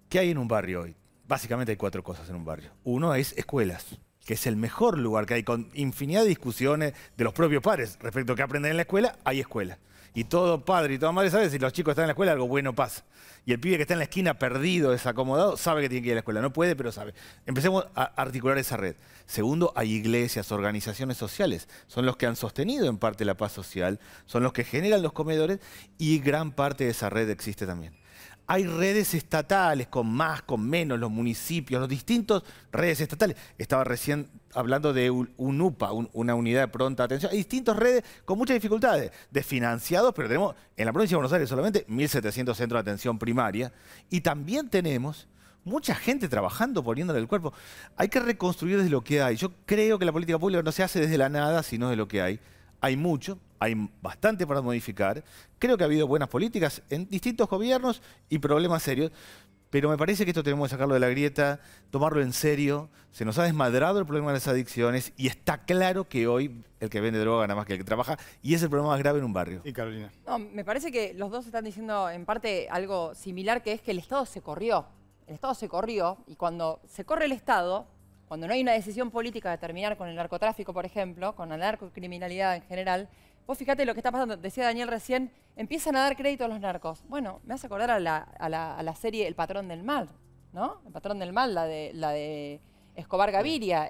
¿Qué hay en un barrio hoy? Básicamente hay cuatro cosas en un barrio. Uno es escuelas que es el mejor lugar que hay, con infinidad de discusiones de los propios pares respecto a qué aprender en la escuela, hay escuelas. Y todo padre y toda madre sabe si los chicos están en la escuela, algo bueno pasa. Y el pibe que está en la esquina perdido, desacomodado, sabe que tiene que ir a la escuela. No puede, pero sabe. Empecemos a articular esa red. Segundo, hay iglesias, organizaciones sociales. Son los que han sostenido en parte la paz social, son los que generan los comedores y gran parte de esa red existe también hay redes estatales con más, con menos, los municipios, los distintos redes estatales. Estaba recién hablando de un UPA, una unidad de pronta atención. Hay distintas redes con muchas dificultades, desfinanciados, pero tenemos en la provincia de Buenos Aires solamente 1.700 centros de atención primaria y también tenemos mucha gente trabajando, poniéndole el cuerpo. Hay que reconstruir desde lo que hay. Yo creo que la política pública no se hace desde la nada, sino de lo que hay. Hay mucho, hay bastante para modificar. Creo que ha habido buenas políticas en distintos gobiernos y problemas serios. Pero me parece que esto tenemos que sacarlo de la grieta, tomarlo en serio. Se nos ha desmadrado el problema de las adicciones y está claro que hoy el que vende droga nada más que el que trabaja y es el problema más grave en un barrio. Y Carolina. No, me parece que los dos están diciendo en parte algo similar que es que el Estado se corrió. El Estado se corrió y cuando se corre el Estado, cuando no hay una decisión política de terminar con el narcotráfico, por ejemplo, con la narcocriminalidad en general, Vos fíjate lo que está pasando, decía Daniel recién, empiezan a dar crédito a los narcos. Bueno, me hace acordar a la, a la, serie El Patrón del Mal, ¿no? El Patrón del Mal, la de, la de Escobar Gaviria.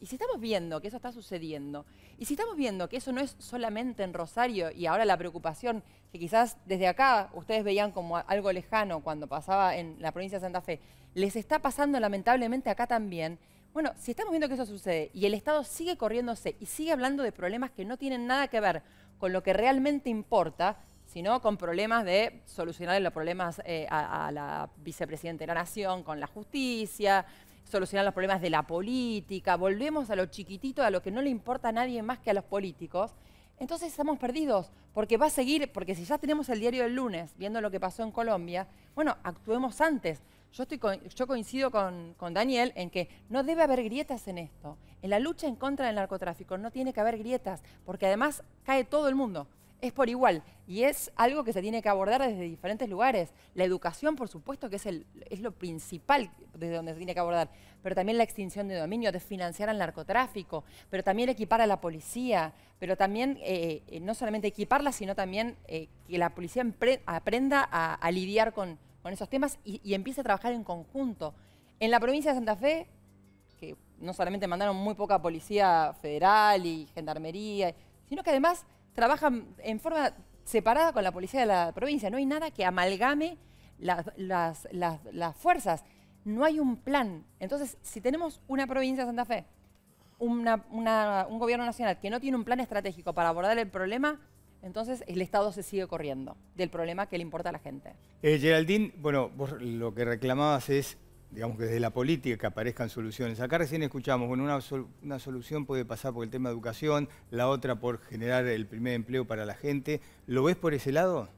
y si estamos viendo que eso está sucediendo, y si estamos viendo que eso no es solamente en Rosario, y ahora la preocupación que quizás desde acá ustedes veían como algo lejano cuando pasaba en la provincia de Santa Fe, les está pasando lamentablemente acá también, bueno, si estamos viendo que eso sucede y el Estado sigue corriéndose y sigue hablando de problemas que no tienen nada que ver con lo que realmente importa, sino con problemas de solucionar los problemas eh, a, a, la vicepresidenta de la Nación, con la justicia, solucionar los problemas de la política, volvemos a lo chiquitito, a lo que no le importa a nadie más que a los políticos, entonces estamos perdidos, porque va a seguir, porque si ya tenemos el diario del lunes, viendo lo que pasó en Colombia, bueno, actuemos antes. Yo, estoy yo coincido con, Daniel en que no debe haber grietas en esto. En la lucha en contra del narcotráfico no tiene que haber grietas, porque además cae todo el mundo. Es por igual y es algo que se tiene que abordar desde diferentes lugares. La educación, por supuesto, que es, el, es lo principal desde donde se tiene que abordar, pero también la extinción de dominio, de financiar al narcotráfico, pero también equipar a la policía, pero también eh, eh, no solamente equiparla, sino también eh, que la policía aprenda a lidiar con, con esos temas y, empiece a trabajar en conjunto. En la provincia de Santa Fe, que no solamente mandaron muy poca policía federal y gendarmería, sino que además trabajan en forma separada con la policía de la provincia. No hay nada que amalgame las, fuerzas. No hay un plan. Entonces, si tenemos una provincia de Santa Fe, un gobierno nacional que no tiene un plan estratégico para abordar el problema, entonces el Estado se sigue corriendo del problema que le importa a la gente. Eh, Geraldine, bueno, vos lo que reclamabas es, digamos que desde la política que aparezcan soluciones. Acá recién escuchamos, bueno, una, una solución puede pasar por el tema de educación, la otra por generar el primer empleo para la gente. ¿Lo ves por ese lado?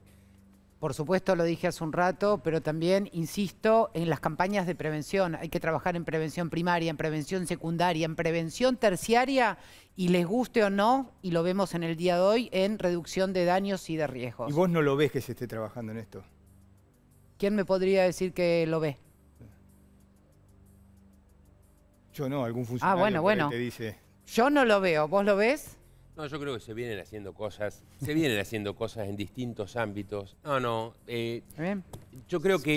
Por supuesto, lo dije hace un rato, pero también insisto en las campañas de prevención. Hay que trabajar en prevención primaria, en prevención secundaria, en prevención terciaria y les guste o no, y lo vemos en el día de hoy, en reducción de daños y de riesgos. ¿Y vos no lo ves que se esté trabajando en esto? ¿Quién me podría decir que lo ve? Yo no, algún ah, funcionario que dice... Yo no lo veo, ¿vos lo ves? No, yo creo que se vienen haciendo cosas, se vienen haciendo cosas en distintos ámbitos. No, no, eh, yo creo que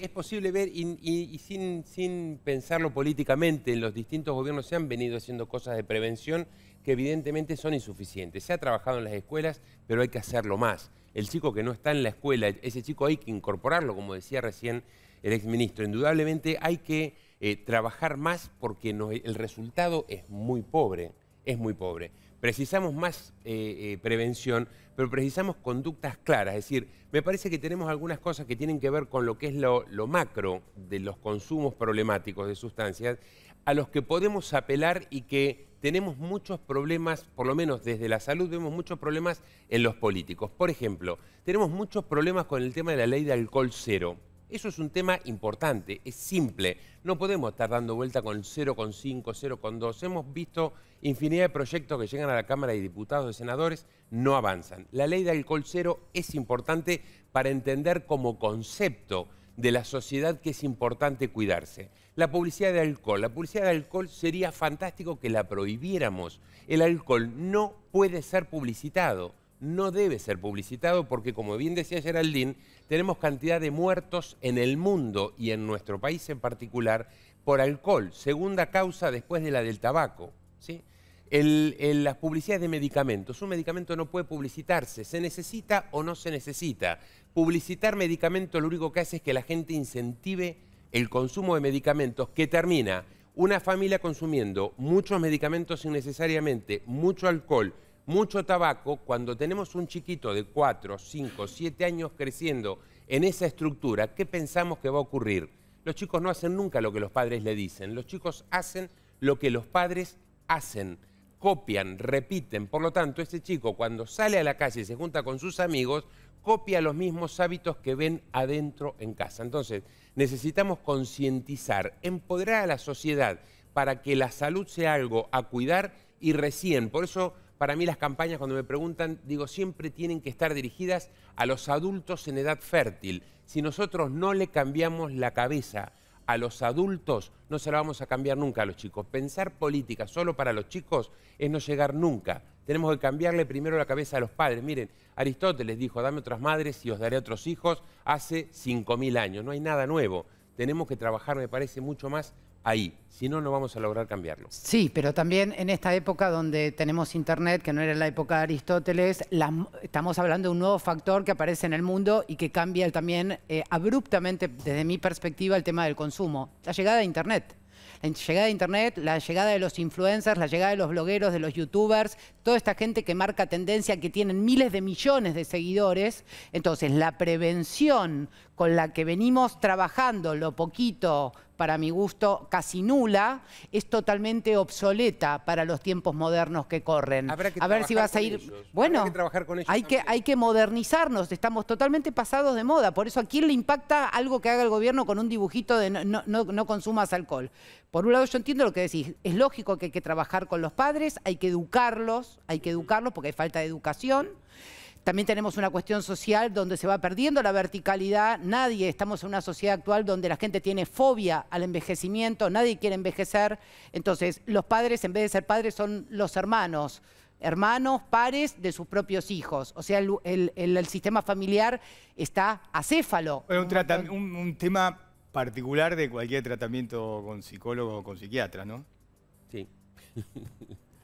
es posible, ver y, sin, pensarlo políticamente, en los distintos gobiernos se han venido haciendo cosas de prevención que evidentemente son insuficientes. Se ha trabajado en las escuelas, pero hay que hacerlo más. El chico que no está en la escuela, ese chico hay que incorporarlo, como decía recién el exministro. Indudablemente hay que eh, trabajar más porque el resultado es muy pobre, es muy pobre. Precisamos más eh, eh, prevención, pero precisamos conductas claras. Es decir, me parece que tenemos algunas cosas que tienen que ver con lo que es lo, lo macro de los consumos problemáticos de sustancias, a los que podemos apelar y que tenemos muchos problemas, por lo menos desde la salud vemos muchos problemas en los políticos. Por ejemplo, tenemos muchos problemas con el tema de la ley de alcohol cero. Eso es un tema importante, es simple. No podemos estar dando vuelta con 0,5, 0,2. Hemos visto infinidad de proyectos que llegan a la Cámara de Diputados, y Senadores, no avanzan. La ley de alcohol cero es importante para entender como concepto de la sociedad que es importante cuidarse. La publicidad de alcohol. La publicidad de alcohol sería fantástico que la prohibiéramos. El alcohol no puede ser publicitado no debe ser publicitado porque, como bien decía Geraldine, tenemos cantidad de muertos en el mundo y en nuestro país en particular por alcohol, segunda causa después de la del tabaco. ¿sí? las publicidades de medicamentos. Un medicamento no puede publicitarse, se necesita o no se necesita. Publicitar medicamentos lo único que hace es que la gente incentive el consumo de medicamentos que termina una familia consumiendo muchos medicamentos innecesariamente, mucho alcohol, mucho tabaco cuando tenemos un chiquito de 4, 5, 7 años creciendo en esa estructura? ¿Qué pensamos que va a ocurrir? Los chicos no hacen nunca lo que los padres le dicen. Los chicos hacen lo que los padres hacen. Copian, repiten. Por lo tanto, este chico cuando sale a la calle y se junta con sus amigos, copia los mismos hábitos que ven adentro en casa. Entonces, necesitamos concientizar, empoderar a la sociedad para que la salud sea algo a cuidar y recién. Por eso para mí las campañas, cuando me preguntan, digo, siempre tienen que estar dirigidas a los adultos en edad fértil. Si nosotros no le cambiamos la cabeza a los adultos, no se la vamos a cambiar nunca a los chicos. Pensar política solo para los chicos es no llegar nunca. Tenemos que cambiarle primero la cabeza a los padres. Miren, Aristóteles dijo, dame otras madres y os daré otros hijos hace 5.000 años. No hay nada nuevo. Tenemos que trabajar, me parece, mucho más ahí. Si no, no vamos a lograr cambiarlo. Sí, pero también en esta época donde tenemos Internet, que no era la época de Aristóteles, estamos hablando de un nuevo factor que aparece en el mundo y que cambia también eh, abruptamente, desde mi perspectiva, el tema del consumo. La llegada de Internet. La llegada de Internet, la llegada de los influencers, la llegada de los blogueros, de los youtubers, toda esta gente que marca tendencia, que tienen miles de millones de seguidores. Entonces, la prevención con la que venimos trabajando lo poquito, para mi gusto, casi nula, es totalmente obsoleta para los tiempos modernos que corren. Habrá que a ver si vas a ir... Bueno, trabajar con ellos hay, que, hay que modernizarnos, estamos totalmente pasados de moda, por eso a le impacta algo que haga el gobierno con un dibujito de no consumas alcohol. Por un lado yo entiendo lo que decís, es lógico que hay que trabajar con los padres, hay que educarlos, hay que educarlos porque hay falta de educación también tenemos una cuestión social donde se va perdiendo la verticalidad. Nadie, estamos en una sociedad actual donde la gente tiene fobia al envejecimiento, nadie quiere envejecer. Entonces, los padres, en vez de ser padres, son los hermanos hermanos, pares de sus propios hijos. O sea, el, sistema familiar está acéfalo. Es un, un, tema particular de cualquier tratamiento con psicólogo o con psiquiatra, ¿no? Sí.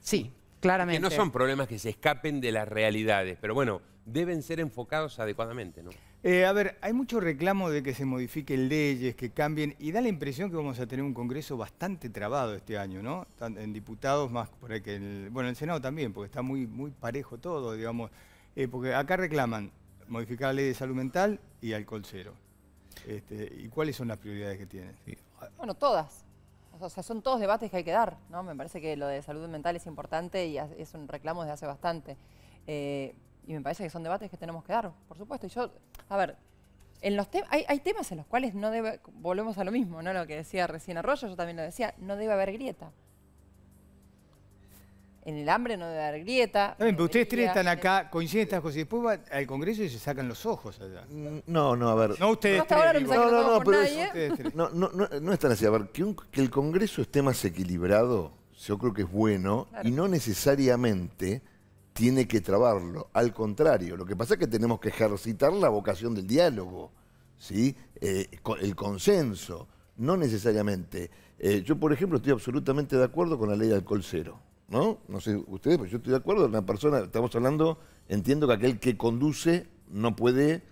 Sí, Claramente. Que no son problemas que se escapen de las realidades, pero bueno, deben ser enfocados adecuadamente, ¿no? Eh, a ver, hay mucho reclamo de que se modifiquen leyes, que cambien, y da la impresión que vamos a tener un Congreso bastante trabado este año, ¿no? En diputados más por ahí que bueno, en el Senado también, porque está muy, muy parejo todo, digamos. Eh, porque acá reclaman modificar la ley de salud mental y alcohol cero. Este, ¿Y cuáles son las prioridades que tienen? Bueno, todas o sea, son todos debates que hay que dar, ¿no? Me parece que lo de salud mental es importante y es un reclamo desde hace bastante. Eh, y me parece que son debates que tenemos que dar, por supuesto. Y yo, a ver, en los hay, hay, temas en los cuales no debe, volvemos a lo mismo, ¿no? Lo que decía recién Arroyo, yo también lo decía, no debe haber grieta en el hambre no debe dar grieta. pero ustedes tres están acá, coinciden estas cosas, y después van al Congreso y se sacan los ojos allá. Mm, no, no, a ver. No ustedes tres. No, no, no, pero no, no, no, es así. A ver, que, el Congreso esté más equilibrado, yo creo que es bueno, y no necesariamente tiene que trabarlo. Al contrario, lo que pasa es que tenemos que ejercitar la vocación del diálogo, ¿sí? Eh, el consenso, no necesariamente. Eh, yo, por ejemplo, estoy absolutamente de acuerdo con la ley de alcohol cero. ¿no? No sé ustedes, pero yo estoy de acuerdo. Una persona, estamos hablando, entiendo que aquel que conduce no puede,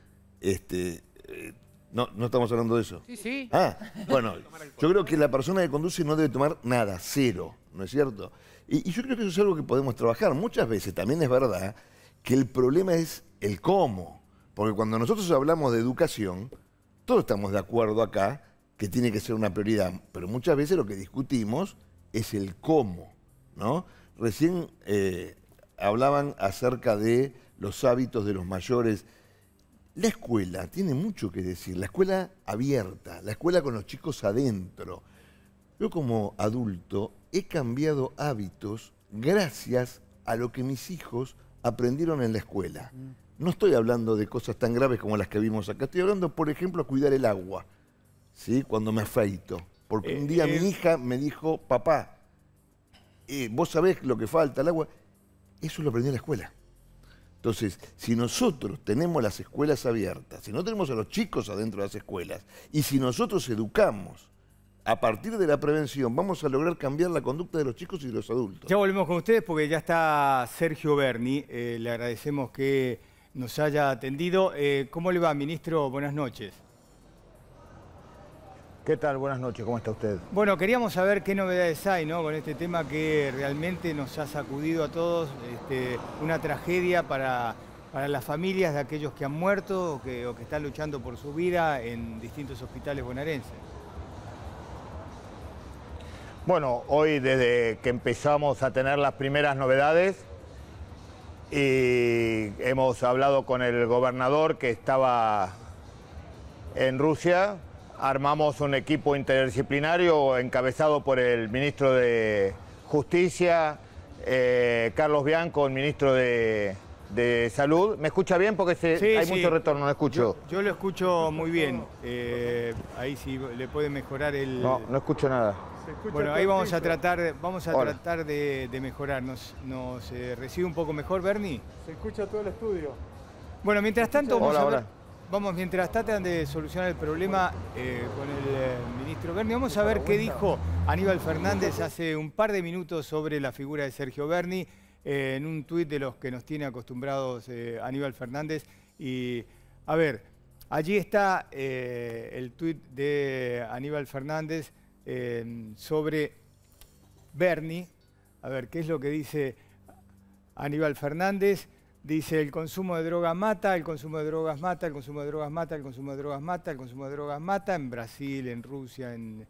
este, eh, no, no estamos hablando de eso. Sí, sí. Ah, (laughs) bueno, yo creo que la persona que conduce no debe tomar nada, cero, ¿no es cierto? Y, y yo creo que eso es algo que podemos trabajar. Muchas veces también es verdad que el problema es el cómo. Porque cuando nosotros hablamos de educación, todos estamos de acuerdo acá que tiene que ser una prioridad, pero muchas veces lo que discutimos es el cómo. Recién eh, hablaban acerca de los hábitos de los mayores. La escuela tiene mucho que decir, la escuela abierta, la escuela con los chicos adentro. Yo como adulto he cambiado hábitos gracias a lo que mis hijos aprendieron en la escuela. Mm. No estoy hablando de cosas tan graves como las que vimos acá. Estoy hablando, por ejemplo, a cuidar el agua, ¿sí? cuando me afeito. Porque un día mi eh, hija me dijo, papá, eh, vos sabés lo que falta, el agua. Eso lo aprendió la escuela. Entonces, si nosotros tenemos las escuelas abiertas, si no tenemos a los chicos adentro de las escuelas, y si nosotros educamos a partir de la prevención, vamos a lograr cambiar la conducta de los chicos y de los adultos. Ya volvemos con ustedes porque ya está Sergio Berni. Eh, le agradecemos que nos haya atendido. Eh, ¿Cómo le va, ministro? Buenas noches. ¿Qué tal? Buenas noches, ¿cómo está usted? Bueno, queríamos saber qué novedades hay ¿no? con este tema que realmente nos ha sacudido a todos, este, una tragedia para, para, las familias de aquellos que han muerto o que, o que están luchando por su vida en distintos hospitales bonaerenses. Bueno, hoy desde que empezamos a tener las primeras novedades y hemos hablado con el gobernador que estaba en Rusia, armamos un equipo interdisciplinario encabezado por el ministro de Justicia, eh, Carlos Bianco, el ministro de, Salud. ¿Me escucha bien? Porque hay mucho retorno, no escucho. Yo, lo escucho muy bien. Eh, ahí sí le puede mejorar el... No, no escucho nada. Bueno, ahí vamos a tratar, vamos a tratar de, de, mejorar. ¿Nos, eh, recibe un poco mejor, Bernie? Se escucha todo el estudio. Bueno, mientras tanto, vamos a... Hablar... Vamos, mientras tratan de solucionar el problema eh, con el eh, ministro Berni, vamos a ver qué dijo Aníbal Fernández hace un par de minutos sobre la figura de Sergio Berni, eh, en un tuit de los que nos tiene acostumbrados Aníbal Fernández. Y, a ver, allí está el tuit de Aníbal Fernández sobre Berni. A ver, ¿qué es lo que dice Aníbal Fernández? Dice, el consumo de drogas mata, el consumo de drogas mata, el consumo de drogas mata, el consumo de drogas mata, el consumo de drogas mata, en Brasil, en Rusia, en,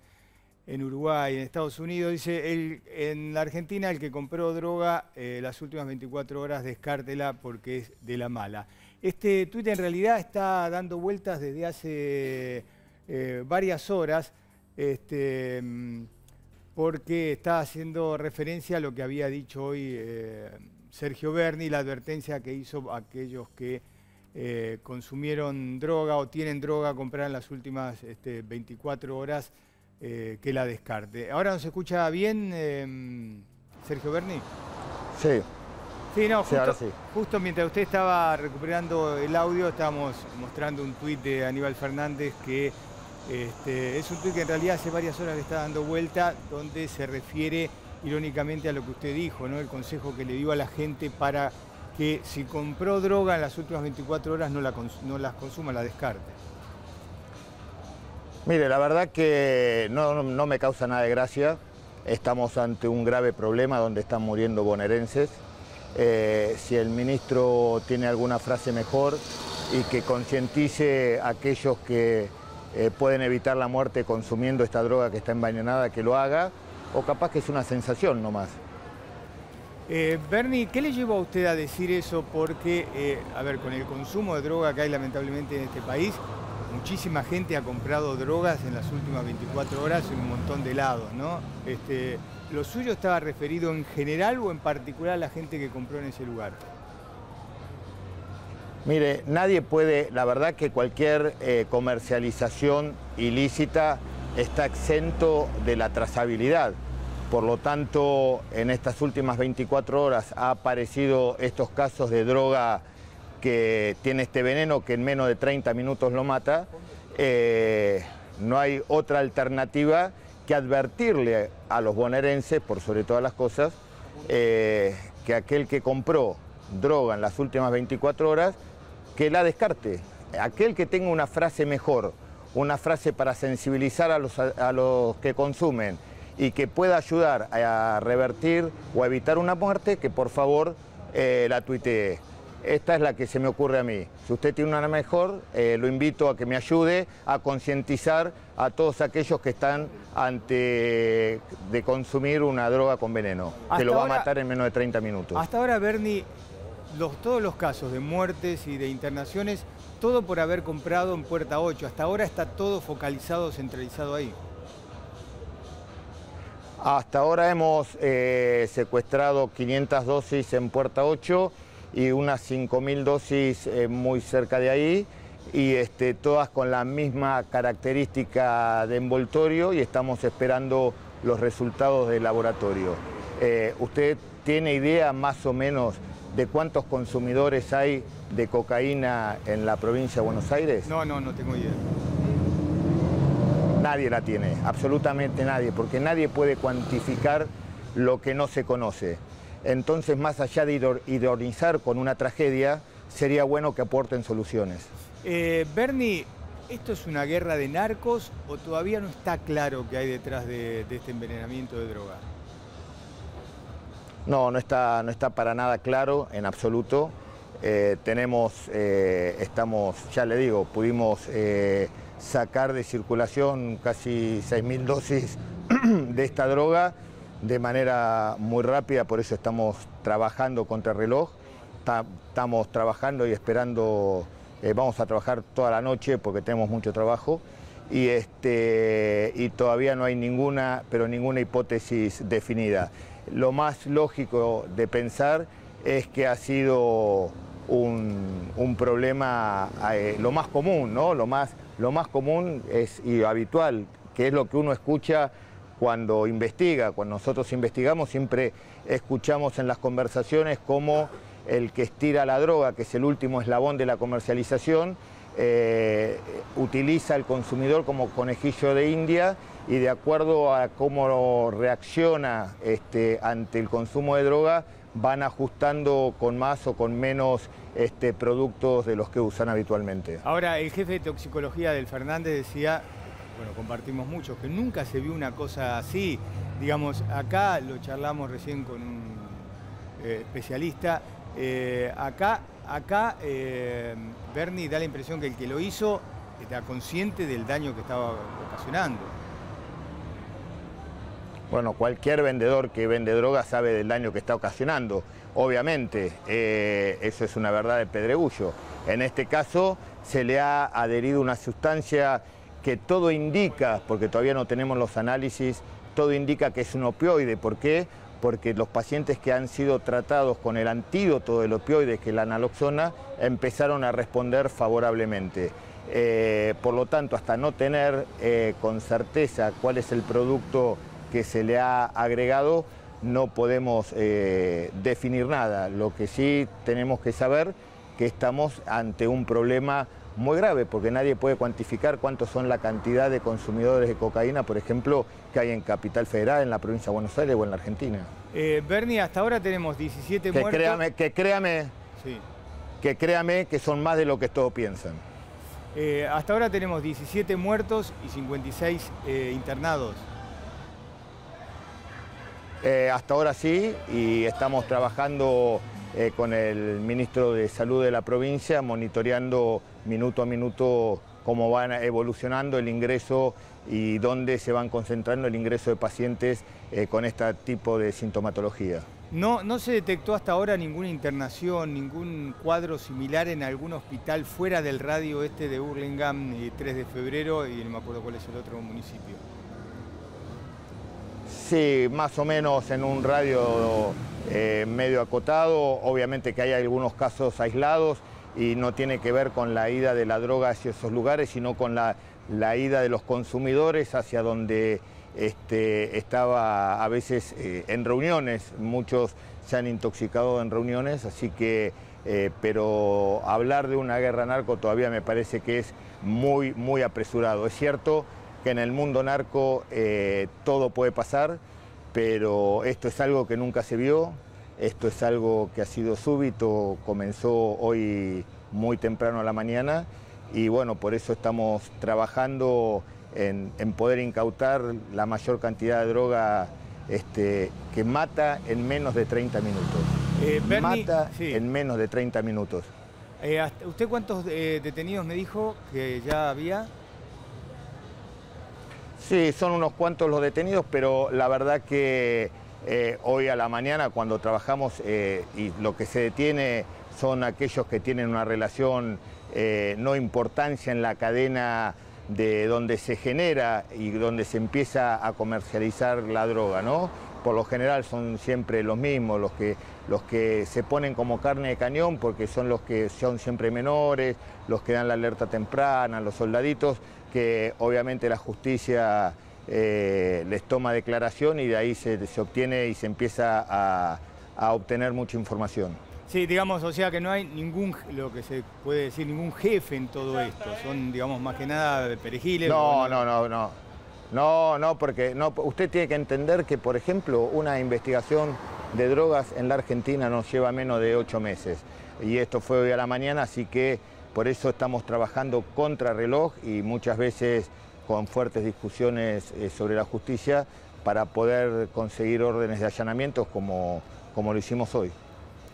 Uruguay, en Estados Unidos. Dice, el, en la Argentina el que compró droga eh, las últimas 24 horas descártela porque es de la mala. Este tuit en realidad está dando vueltas desde hace eh, varias horas este, mm, porque está haciendo referencia a lo que había dicho hoy... Eh, Sergio Berni la advertencia que hizo aquellos que eh, consumieron droga o tienen droga comprar en las últimas 24 este, horas, eh, que la descarte. ¿Ahora nos escucha bien, eh, Sergio Berni? Sí. Sí, no, justo, justo mientras usted estaba recuperando el audio, estábamos mostrando un tuit de Aníbal Fernández que este, es un tuit que en realidad hace varias horas le está dando vuelta, donde se refiere irónicamente a lo que usted dijo, ¿no? el consejo que le dio a la gente para que si compró droga en las últimas 24 horas no, la las consuma, la descarte. Mire, la verdad que no, me causa nada de gracia. Estamos ante un grave problema donde están muriendo bonaerenses. Eh, si el ministro tiene alguna frase mejor y que concientice a aquellos que eh, pueden evitar la muerte consumiendo esta droga que está envenenada, que lo haga o capaz que es una sensación nomás. Eh, Bernie, ¿qué le llevó a usted a decir eso? Porque, eh, a ver, con el consumo de droga que hay lamentablemente en este país, muchísima gente ha comprado drogas en las últimas 24 horas en un montón de lados, ¿no? Este, ¿Lo suyo estaba referido en general o en particular a la gente que compró en ese lugar? Mire, nadie puede, la verdad que cualquier eh, comercialización ilícita está exento de la trazabilidad. Por lo tanto, en estas últimas 24 horas ha aparecido estos casos de droga que tiene este veneno que en menos de 30 minutos lo mata. Eh, no hay otra alternativa que advertirle a los bonaerenses, por sobre todas las cosas, eh, que aquel que compró droga en las últimas 24 horas, que la descarte. Aquel que tenga una frase mejor, una frase para sensibilizar a los, a los que consumen y que pueda ayudar a revertir o a evitar una muerte, que por favor eh, la tuitee. Esta es la que se me ocurre a mí. Si usted tiene una mejor, eh, lo invito a que me ayude a concientizar a todos aquellos que están ante de consumir una droga con veneno, que lo va a matar en menos de 30 minutos. Hasta ahora, Bernie, todos los casos de muertes y de internaciones todo por haber comprado en puerta 8. Hasta ahora está todo focalizado, centralizado ahí. Hasta ahora hemos eh, secuestrado 500 dosis en puerta 8 y unas 5.000 dosis eh, muy cerca de ahí y este, todas con la misma característica de envoltorio y estamos esperando los resultados del laboratorio. Eh, ¿Usted tiene idea más o menos de cuántos consumidores hay de cocaína en la provincia de Buenos Aires? No, no, no tengo idea. Nadie la tiene, absolutamente nadie, porque nadie puede cuantificar lo que no se conoce. Entonces, más allá de ironizar con una tragedia, sería bueno que aporten soluciones. Eh, Bernie, ¿esto es una guerra de narcos o todavía no está claro qué hay detrás de, de este envenenamiento de droga? No, no está, no está para nada claro en absoluto. Eh, tenemos, eh, estamos, ya le digo, pudimos eh, sacar de circulación casi 6.000 dosis (clears throat) de esta droga de manera muy rápida, por eso estamos trabajando contra reloj, estamos trabajando y esperando, vamos a trabajar toda la noche porque tenemos mucho trabajo y, este, y todavía no hay ninguna, pero ninguna hipótesis definida lo más lógico de pensar es que ha sido un, problema eh, lo más común, ¿no? Lo más, común es, y habitual, que es lo que uno escucha cuando investiga, cuando nosotros investigamos siempre escuchamos en las conversaciones como el que estira la droga, que es el último eslabón de la comercialización, eh, utiliza el consumidor como conejillo de India y de acuerdo a cómo reacciona este, ante el consumo de droga, van ajustando con más o con menos este, productos de los que usan habitualmente. Ahora, el jefe de toxicología del Fernández decía, bueno, compartimos mucho, que nunca se vio una cosa así. Digamos, acá lo charlamos recién con un eh, especialista, eh, acá, acá Bernie da la impresión que el que lo hizo está consciente del daño que estaba ocasionando. Bueno, cualquier vendedor que vende droga sabe del daño que está ocasionando. Obviamente, eh, eso es una verdad de pedregullo. En este caso, se le ha adherido una sustancia que todo indica, porque todavía no tenemos los análisis, todo indica que es un opioide. ¿Por qué? porque los pacientes que han sido tratados con el antídoto del opioide, que es la naloxona, empezaron a responder favorablemente. Eh, por lo tanto, hasta no tener eh, con certeza cuál es el producto que se le ha agregado, no podemos eh, definir nada. Lo que sí tenemos que saber que estamos ante un problema muy grave porque nadie puede cuantificar cuántos son la cantidad de consumidores de cocaína, por ejemplo, que hay en Capital Federal, en la provincia de Buenos Aires o en la Argentina. Eh, Bernie, hasta ahora tenemos 17 muertos. que créame, que créame que son más de lo que todos piensan. Eh, hasta ahora tenemos 17 muertos y 56 eh, internados. hasta ahora sí, y estamos trabajando eh, con el ministro de Salud de la provincia, monitoreando minuto a minuto cómo van evolucionando el ingreso y dónde se van concentrando el ingreso de pacientes eh, con este tipo de sintomatología. No, no se detectó hasta ahora ninguna internación, ningún cuadro similar en algún hospital fuera del radio este de Burlingame, eh, 3 de febrero, y no me acuerdo cuál es el otro municipio. Sí, más o menos en un radio eh, medio acotado. Obviamente que hay algunos casos aislados y no tiene que ver con la ida de la droga hacia esos lugares, sino con la, ida de los consumidores hacia donde este, estaba a veces eh, en reuniones. Muchos se han intoxicado en reuniones, así que... Eh, pero hablar de una guerra narco todavía me parece que es muy, muy apresurado. Es cierto en el mundo narco eh, todo puede pasar, pero esto es algo que nunca se vio, esto es algo que ha sido súbito, comenzó hoy muy temprano a la mañana y bueno, por eso estamos trabajando en, poder incautar la mayor cantidad de droga este, que mata en menos de 30 minutos. Eh, mata en menos de 30 minutos. Eh, ¿Usted cuántos detenidos me dijo que ya había? Sí, son unos cuantos los detenidos, pero la verdad que eh, hoy a la mañana cuando trabajamos eh, y lo que se detiene son aquellos que tienen una relación eh, no importancia en la cadena de donde se genera y donde se empieza a comercializar la droga, ¿no? Por lo general son siempre los mismos, los que se ponen como carne de cañón porque son los que son siempre menores, los que dan la alerta temprana, los soldaditos que obviamente la justicia eh, les toma declaración y de ahí se, obtiene y se empieza a, obtener mucha información. Sí, digamos, o sea que no hay ningún, lo que se puede decir, ningún jefe en todo esto. Son, digamos, más que nada perejiles. No, no, no, no. No, no, porque no, usted tiene que entender que, por ejemplo, una investigación de drogas en la Argentina nos lleva menos de ocho meses. Y esto fue hoy a la mañana, así que por eso estamos trabajando contra reloj y muchas veces con fuertes discusiones eh, sobre la justicia para poder conseguir órdenes de allanamientos como, como lo hicimos hoy.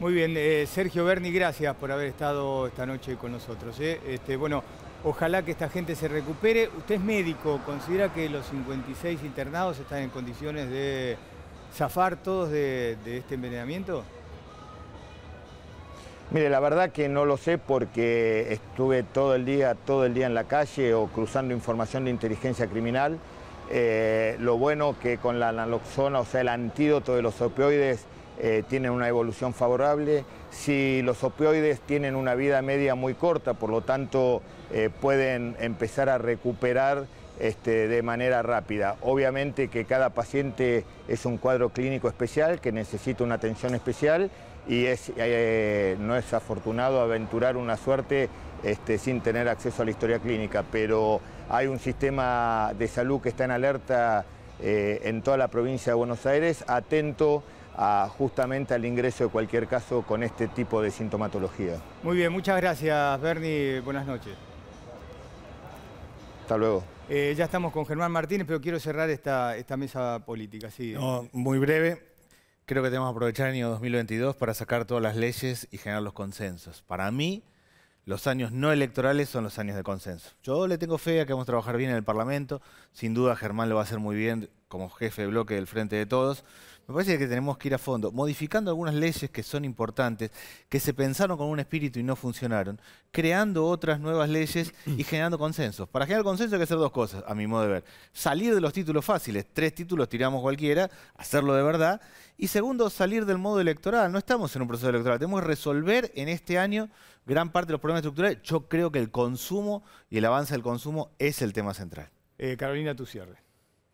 Muy bien, eh, Sergio Berni, gracias por haber estado esta noche con nosotros. Eh. Este, bueno, ojalá que esta gente se recupere. Usted es médico, ¿considera que los 56 internados están en condiciones de zafar todos de este envenenamiento? Mire, la verdad que no lo sé porque estuve todo el día, todo el día en la calle o cruzando información de inteligencia criminal. Eh, lo bueno que con la naloxona, o sea, el antídoto de los opioides, tiene eh, tienen una evolución favorable. Si los opioides tienen una vida media muy corta, por lo tanto eh, pueden empezar a recuperar este, de manera rápida. Obviamente que cada paciente es un cuadro clínico especial que necesita una atención especial y eh, no es afortunado aventurar una suerte este, sin tener acceso a la historia clínica, pero hay un sistema de salud que está en alerta eh, en toda la provincia de Buenos Aires, atento justamente al ingreso de cualquier caso con este tipo de sintomatología. Muy bien, muchas gracias Bernie, buenas noches. Hasta luego. Eh, ya estamos con Germán Martínez, pero quiero cerrar esta, mesa política. muy breve, Creo que tenemos que aprovechar el año 2022 para sacar todas las leyes y generar los consensos. Para mí, los años no electorales son los años de consenso. Yo le tengo fe a que vamos a trabajar bien en el Parlamento. Sin duda, Germán lo va a hacer muy bien como jefe de bloque del Frente de Todos me parece que tenemos que ir a fondo, modificando algunas leyes que son importantes, que se pensaron con un espíritu y no funcionaron, creando otras nuevas leyes y mm. generando consensos. Para generar consenso hay que hacer dos cosas, a mi modo de ver. Salir de los títulos fáciles, tres títulos tiramos cualquiera, hacerlo de verdad. Y segundo, salir del modo electoral. No estamos en un proceso electoral, tenemos que resolver en este año gran parte de los problemas estructurales. Yo creo que el consumo y el avance del consumo es el tema central. Eh, Carolina, tu cierre.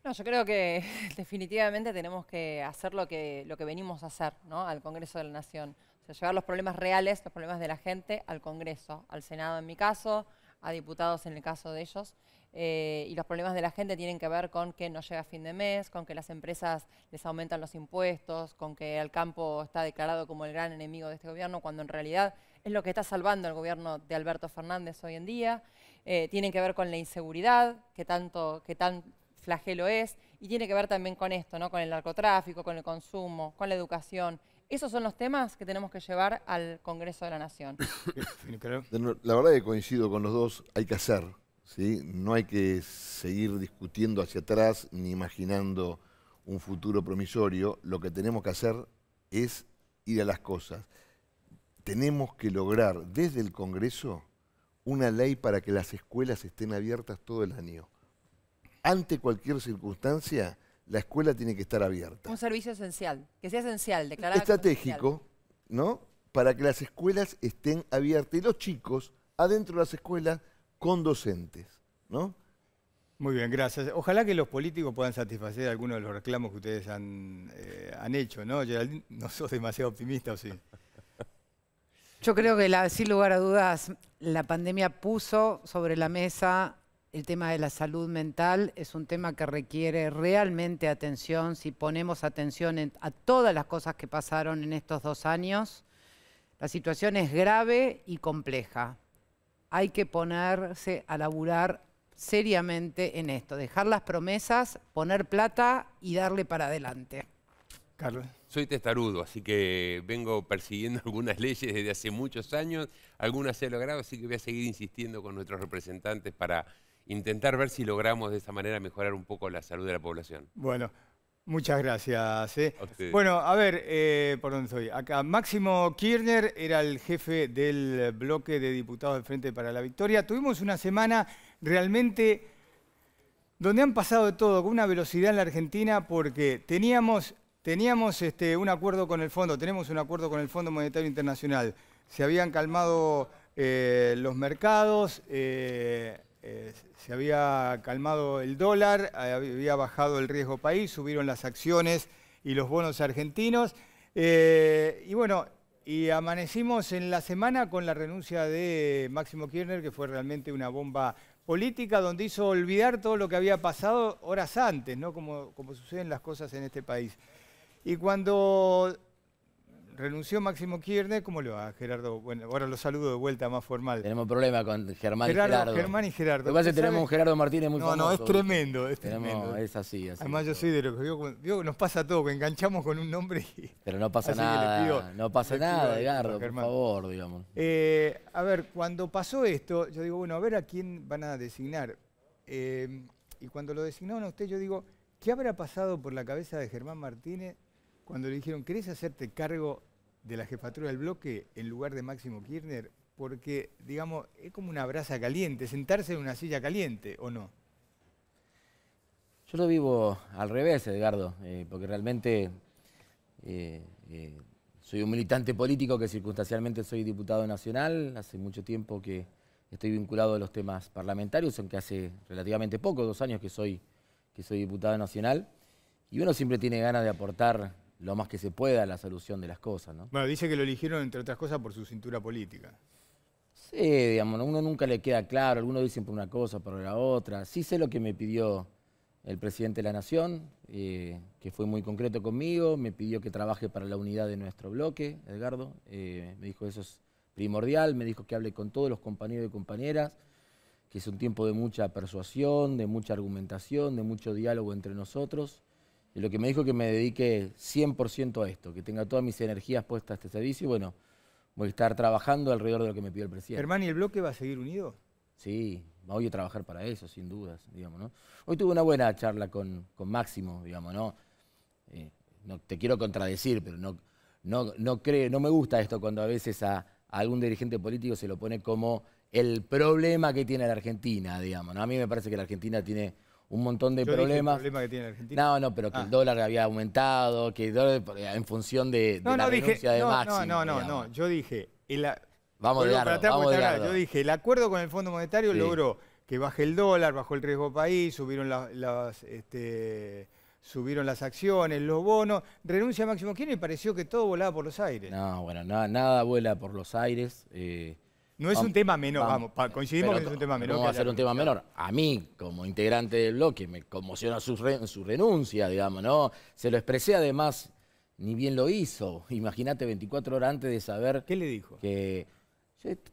No, yo creo que (laughs) definitivamente tenemos que hacer lo que, lo que venimos a hacer al Congreso de la Nación. O sea, llevar los problemas reales, los problemas de la gente al Congreso, al Senado en mi caso, a diputados en el caso de ellos. Eh, y los problemas de la gente tienen que ver con que no llega fin de mes, con que las empresas les aumentan los impuestos, con que el campo está declarado como el gran enemigo de este gobierno, cuando en realidad es lo que está salvando el gobierno de Alberto Fernández hoy en día. Eh, tienen que ver con la inseguridad, que tanto, que tan flagelo es, y tiene que ver también con esto, ¿no? con el narcotráfico, con el consumo, con la educación. Esos son los temas que tenemos que llevar al Congreso de la Nación. (laughs) La verdad que coincido con los dos, hay que hacer, ¿sí? no hay que seguir discutiendo hacia atrás ni imaginando un futuro promisorio, lo que tenemos que hacer es ir a las cosas. Tenemos que lograr desde el Congreso una ley para que las escuelas estén abiertas todo el año ante cualquier circunstancia, la escuela tiene que estar abierta. Un servicio esencial, que sea esencial, declarar... Estratégico, ¿no? Para que las escuelas estén abiertas y los chicos adentro de las escuelas con docentes, ¿no? Muy bien, gracias. Ojalá que los políticos puedan satisfacer algunos de los reclamos que ustedes han, eh, hecho, ¿no? Geraldine, no sos demasiado optimista, ¿o sí? Yo creo que la, sin lugar a dudas la pandemia puso sobre la mesa el tema de la salud mental es un tema que requiere realmente atención. Si ponemos atención a todas las cosas que pasaron en estos dos años, la situación es grave y compleja. Hay que ponerse a laburar seriamente en esto, dejar las promesas, poner plata y darle para adelante. Carlos. Soy testarudo, así que vengo persiguiendo (laughs) algunas leyes desde hace muchos años, algunas he logrado, así que voy a seguir insistiendo con nuestros representantes para intentar ver si logramos de esa manera mejorar un poco la salud de la población. Bueno, Muchas gracias. ¿eh? bueno, a ver, eh, ¿por dónde estoy? Acá, Máximo Kirchner era el jefe del bloque de diputados del Frente para la Victoria. Tuvimos una semana realmente donde han pasado de todo, con una velocidad en la Argentina, porque teníamos, teníamos este, un acuerdo con el Fondo, tenemos un acuerdo con el Fondo Monetario Internacional. Se habían calmado eh, los mercados, se había calmado el dólar, había bajado el riesgo país, subieron las acciones y los bonos argentinos. Eh, y bueno, y amanecimos en la semana con la renuncia de Máximo Kirchner, que fue realmente una bomba política, donde hizo olvidar todo lo que había pasado horas antes, ¿no? Como, como suceden las cosas en este país. Y cuando renunció Máximo Kirchner, ¿cómo le va, Gerardo? Bueno, ahora lo saludo de vuelta más formal. Tenemos problema con Germán y Gerardo. Germán y Gerardo. Lo pasa tenemos un Gerardo Martínez muy no, No, es tremendo, es tremendo. Es así, así. Además yo soy de los que digo, nos pasa todo, que enganchamos con un nombre y... Pero no pasa nada, no pasa nada, Gerardo, por favor, digamos. Eh, a ver, cuando pasó esto, yo digo, bueno, a ver a quién van a designar. Eh, y cuando lo designaron a usted, yo digo, ¿qué habrá pasado por la cabeza de Germán Martínez cuando le dijeron, ¿querés hacerte cargo de la jefatura del bloque en lugar de Máximo Kirchner? Porque, digamos, es como una brasa caliente, sentarse en una silla caliente, ¿o no? Yo lo vivo al revés, Edgardo, eh, porque realmente eh, eh, soy un militante político que circunstancialmente soy diputado nacional, hace mucho tiempo que estoy vinculado a los temas parlamentarios, aunque hace relativamente poco, dos años que soy, que soy diputado nacional, y uno siempre tiene ganas de aportar lo más que se pueda la solución de las cosas. ¿no? Bueno, dice que lo eligieron, entre otras cosas, por su cintura política. Sí, digamos, uno nunca le queda claro, algunos dicen por una cosa, por la otra. Sí sé lo que me pidió el presidente de la Nación, eh, que fue muy concreto conmigo, me pidió que trabaje para la unidad de nuestro bloque, Edgardo, eh, me dijo eso es primordial, me dijo que hable con todos los compañeros y compañeras, que es un tiempo de mucha persuasión, de mucha argumentación, de mucho diálogo entre nosotros. Y lo que me dijo que me dedique 100% a esto, que tenga todas mis energías puestas a este servicio y bueno, voy a estar trabajando alrededor de lo que me pidió el presidente. Germán, ¿y el bloque va a seguir unido? Sí, voy a trabajar para eso, sin dudas, digamos, Hoy tuve una buena charla con, Máximo, digamos, ¿no? Eh, no te quiero contradecir, pero no, no, no, cree, no me gusta esto cuando a veces a, a, algún dirigente político se lo pone como el problema que tiene la Argentina, digamos, ¿no? A mí me parece que la Argentina tiene un montón de Yo problemas. Dije el problema que tiene Argentina. No, no, pero que el ah. dólar había aumentado, que el dólar en función de, la no, dije, de no, No, no, no, Yo dije. vamos a vamos Yo dije, el acuerdo con el Fondo Monetario logró que baje el dólar, bajó el riesgo país, subieron las... Este, subieron las acciones, los bonos, renuncia a Máximo Kirchner y pareció que todo volaba por los aires. No, bueno, nada, nada vuela por los aires. Eh, no es un tema menor, vamos, coincidimos que no es un tema menor. No va a ser un tema menor. A mí, como integrante del bloque, me conmociona su, renuncia, digamos, ¿no? Se lo expresé además, ni bien lo hizo. Imagínate 24 horas antes de saber... ¿Qué le dijo? Que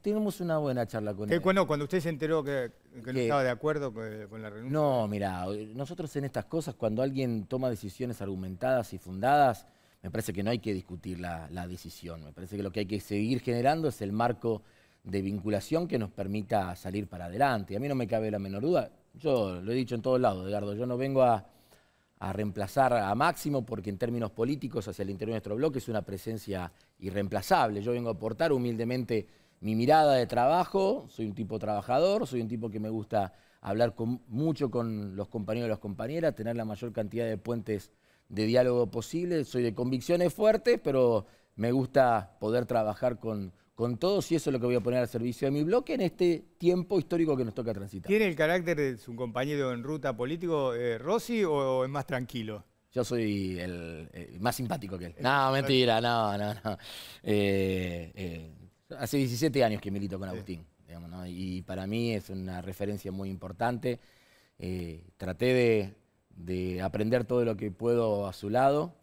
tenemos una buena charla con él. Bueno, cuando usted se enteró que, no estaba de acuerdo con la renuncia. No, mira, nosotros en estas cosas, cuando alguien toma decisiones argumentadas y fundadas, me parece que no hay que discutir la, la decisión. Me parece que lo que hay que seguir generando es el marco de vinculación que nos permita salir para adelante. A mí no me cabe la menor duda, yo lo he dicho en todos lados, Edgardo, yo no vengo a, reemplazar a Máximo porque en términos políticos hacia el interior de nuestro bloque es una presencia irreemplazable. Yo vengo a aportar humildemente mi mirada de trabajo, soy un tipo trabajador, soy un tipo que me gusta hablar mucho con los compañeros y las compañeras, tener la mayor cantidad de puentes de diálogo posible, soy de convicciones fuertes, pero me gusta poder trabajar con con todo y eso es lo que voy a poner al servicio de mi bloque en este tiempo histórico que nos toca transitar. ¿Tiene el carácter de su compañero en ruta político, eh, Rossi, o es más tranquilo? Yo soy el, eh, más simpático que él. Eh, no, mentira, no, no, no. hace 17 años que milito con Agustín, digamos, y para mí es una referencia muy importante. traté de, aprender todo lo que puedo a su lado.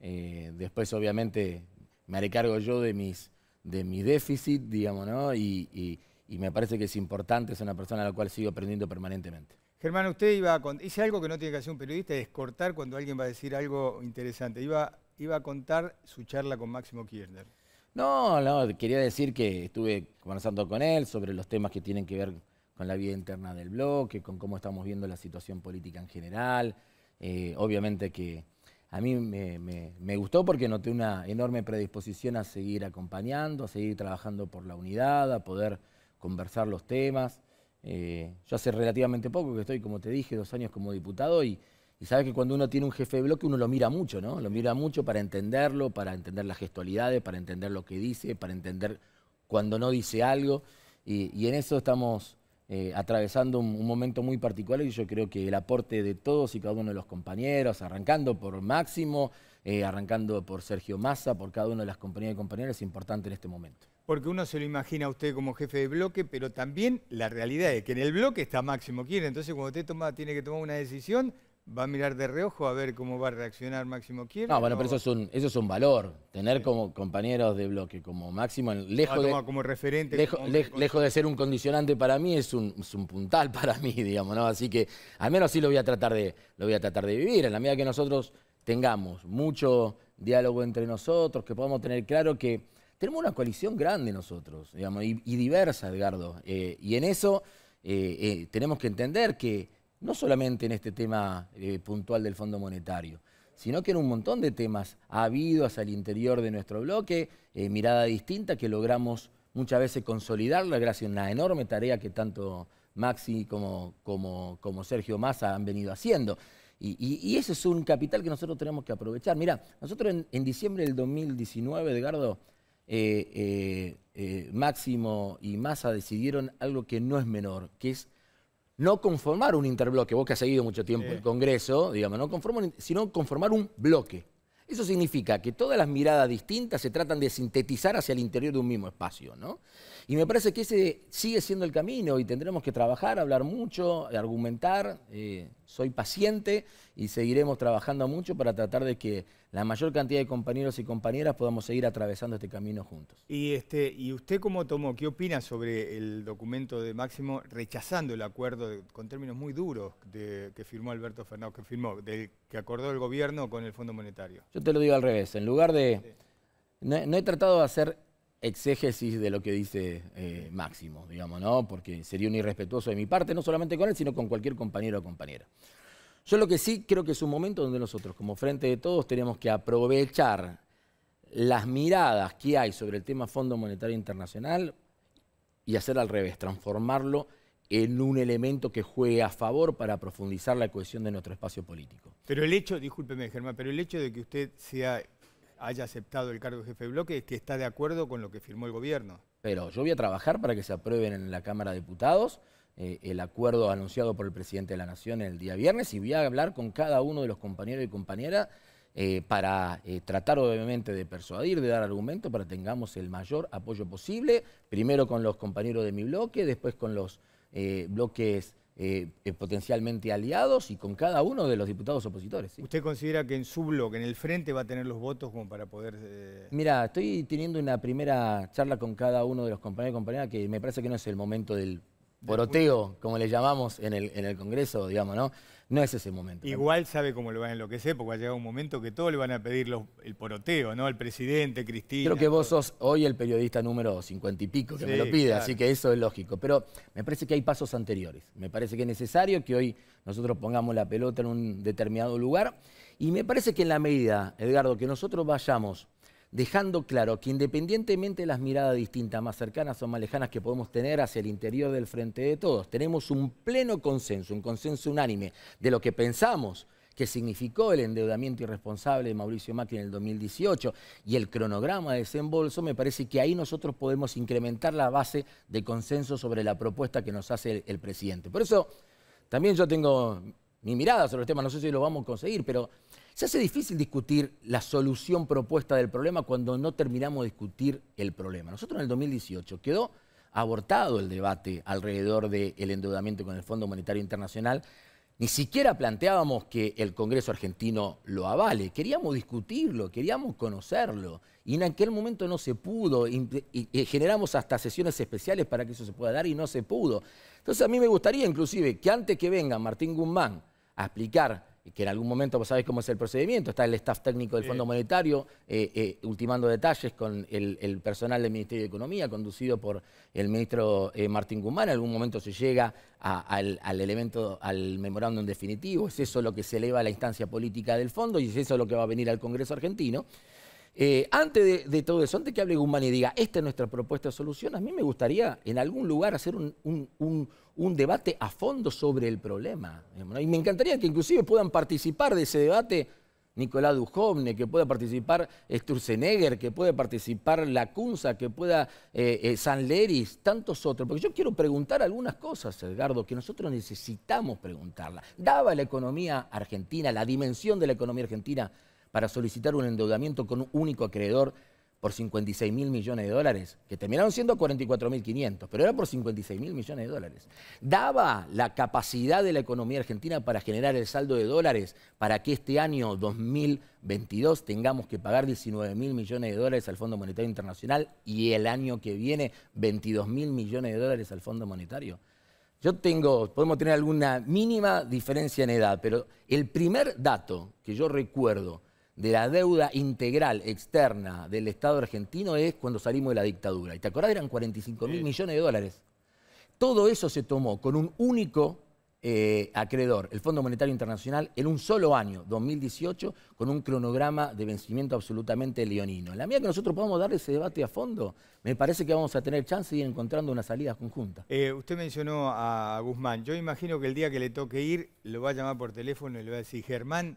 después, obviamente, me haré cargo yo de mis de mi déficit, digamos, ¿no? Y, me parece que es importante, es una persona a la cual sigo aprendiendo permanentemente. Germán, usted iba a contar, hice algo que no tiene que hacer un periodista, es cortar cuando alguien va a decir algo interesante. Iba, iba a contar su charla con Máximo Kirchner. No, no, quería decir que estuve conversando con él sobre los temas que tienen que ver con la vida interna del bloque, con cómo estamos viendo la situación política en general. Eh, obviamente que a mí me, gustó porque noté una enorme predisposición a seguir acompañando, a seguir trabajando por la unidad, a poder conversar los temas. Eh, yo hace relativamente poco que estoy, como te dije, dos años como diputado y, sabes que cuando uno tiene un jefe de bloque uno lo mira mucho, ¿no? Lo mira mucho para entenderlo, para entender las gestualidades, para entender lo que dice, para entender cuando no dice algo. Y, y en eso estamos eh, atravesando un, momento muy particular y yo creo que el aporte de todos y cada uno de los compañeros, arrancando por Máximo, eh, arrancando por Sergio Massa, por cada una de las compañías y compañeros, es importante en este momento. Porque uno se lo imagina a usted como jefe de bloque, pero también la realidad es que en el bloque está Máximo Kirchner, entonces cuando usted tiene que tomar una decisión, va a mirar de reojo a ver cómo va a reaccionar Máximo Kirchner. No, bueno, pero eso es un, eso valor, tener como compañeros de bloque como Máximo, lejos, ah, de, como, referente, lejos de ser un condicionante para mí, es un, puntal (laughs) para mí, digamos, ¿no? Así que al menos sí lo voy a tratar de, lo voy a tratar de vivir, en la medida que nosotros tengamos mucho diálogo entre nosotros, que podamos tener claro que tenemos una coalición grande nosotros, digamos, y, diversa, Edgardo, eh, y en eso eh, eh, tenemos que entender que no solamente en este tema eh, puntual del Fondo Monetario, sino que en un montón de temas ha habido hacia el interior de nuestro bloque eh, mirada distinta que logramos muchas veces consolidarla gracias a una enorme tarea que tanto Maxi como, como, como Sergio Massa han venido haciendo. Y, ese es un capital que nosotros tenemos que aprovechar. Mira, nosotros en, diciembre del 2019, Edgardo, eh, Máximo y Massa decidieron algo que no es menor, que es no conformar un interbloque, vos que has seguido mucho tiempo el Congreso, digamos, no conformar, sino conformar un bloque. Eso significa que todas las miradas distintas se tratan de sintetizar hacia el interior de un mismo espacio, ¿no? Y me parece que ese sigue siendo el camino y tendremos que trabajar, hablar mucho, argumentar. Eh, soy paciente y seguiremos trabajando mucho para tratar de que la mayor cantidad de compañeros y compañeras podamos seguir atravesando este camino juntos. ¿Y, este, y usted cómo tomó, qué opina sobre el documento de Máximo rechazando el acuerdo con términos muy duros que firmó Alberto Fernández, que firmó, que acordó el gobierno con el Fondo Monetario? Yo te lo digo al revés, en lugar de... no he tratado de hacer exégesis de lo que dice eh, Máximo, digamos, ¿no? Porque sería un irrespetuoso de mi parte, no solamente con él, sino con cualquier compañero o compañera. Yo lo que sí creo que es un momento donde nosotros, como frente de todos, tenemos que aprovechar las miradas que hay sobre el tema Fondo Monetario Internacional y hacer al revés, transformarlo en un elemento que juegue a favor para profundizar la cohesión de nuestro espacio político. Pero el hecho, discúlpeme Germán, pero el hecho de que usted sea haya aceptado el cargo de jefe de bloque es que está de acuerdo con lo que firmó el gobierno. Pero yo voy a trabajar para que se aprueben en la Cámara de Diputados eh, el acuerdo anunciado por el presidente de la Nación el día viernes y voy a hablar con cada uno de los compañeros y compañeras eh, para eh, tratar obviamente de persuadir, de dar argumentos para que tengamos el mayor apoyo posible, primero con los compañeros de mi bloque, después con los bloques eh, eh, potencialmente aliados y con cada uno de los diputados opositores. ¿Usted considera que en su bloque, en el frente, va a tener los votos como para poder...? Eh, Mira, estoy teniendo una primera charla con cada uno de los compañeros y compañeras que me parece que no es el momento del poroteo, como le llamamos en el, en el Congreso, digamos, ¿no? no es ese momento. Igual sabe cómo lo van a enloquecer, porque va a llegar un momento que todos le van a pedir el poroteo, ¿no? Al presidente, Cristina. Creo que vos sos hoy el periodista número cincuenta y pico que me lo pide, así que eso es lógico. Pero me parece que hay pasos anteriores. Me parece que es necesario que hoy nosotros pongamos la pelota en un determinado lugar. Y me parece que en la medida, Edgardo, que nosotros vayamos dejando claro que independientemente de las miradas distintas, más cercanas o más lejanas que podemos tener hacia el interior del frente de todos, tenemos un pleno consenso, un consenso unánime de lo que pensamos que significó el endeudamiento irresponsable de Mauricio Macri en el 2018 y el cronograma de desembolso, me parece que ahí nosotros podemos incrementar la base de consenso sobre la propuesta que nos hace el, presidente. Por eso también yo tengo mi mirada sobre el tema, no sé si lo vamos a conseguir, pero se hace difícil discutir la solución propuesta del problema cuando no terminamos de discutir el problema. Nosotros en el 2018 quedó abortado el debate alrededor del endeudamiento con el Fondo Monetario Internacional. Ni siquiera planteábamos que el Congreso argentino lo avale. Queríamos discutirlo, queríamos conocerlo. Y en aquel momento no se pudo. generamos hasta sesiones especiales para que eso se pueda dar y no se pudo. Entonces a mí me gustaría inclusive que antes que venga Martín Guzmán a explicar que en algún momento vos sabés cómo es el procedimiento, está el staff técnico del Fondo Monetario eh, eh, ultimando detalles con el, personal del Ministerio de Economía, conducido por el ministro eh, Martín Guzmán, en algún momento se llega al, elemento, al memorándum definitivo, es eso lo que se eleva a la instancia política del fondo y es eso lo que va a venir al Congreso argentino. antes de, todo eso, antes que hable Guzmán y diga, esta es nuestra propuesta de solución, a mí me gustaría en algún lugar hacer un un debate a fondo sobre el problema. Y me encantaría que inclusive puedan participar de ese debate Nicolás Dujovne, que pueda participar Sturzenegger, que pueda participar Lacunza, que pueda eh, eh Leris, tantos otros. Porque yo quiero preguntar algunas cosas, Edgardo, que nosotros necesitamos preguntarla. ¿Daba la economía argentina, la dimensión de la economía argentina, para solicitar un endeudamiento con un único acreedor por 56 mil millones de dólares, que terminaron siendo 44 pero era por 56 mil millones de dólares. Daba la capacidad de la economía argentina para generar el saldo de dólares para que este año 2022 tengamos que pagar 19 mil millones de dólares al Fondo Monetario Internacional y el año que viene 22 mil millones de dólares al Fondo Monetario. Yo tengo, podemos tener alguna mínima diferencia en edad, pero el primer dato que yo recuerdo de la deuda integral externa del Estado argentino es cuando salimos de la dictadura. ¿Y te acordás? Eran 45 mil millones de dólares. Todo eso se tomó con un único eh, acreedor, el Fondo Monetario Internacional, en un solo año, 2018, con un cronograma de vencimiento absolutamente leonino. La mía que nosotros podamos dar ese debate a fondo, me parece que vamos a tener chance de ir encontrando una salida conjunta. Eh, usted mencionó a Guzmán. Yo imagino que el día que le toque ir, lo va a llamar por teléfono y le va a decir, Germán,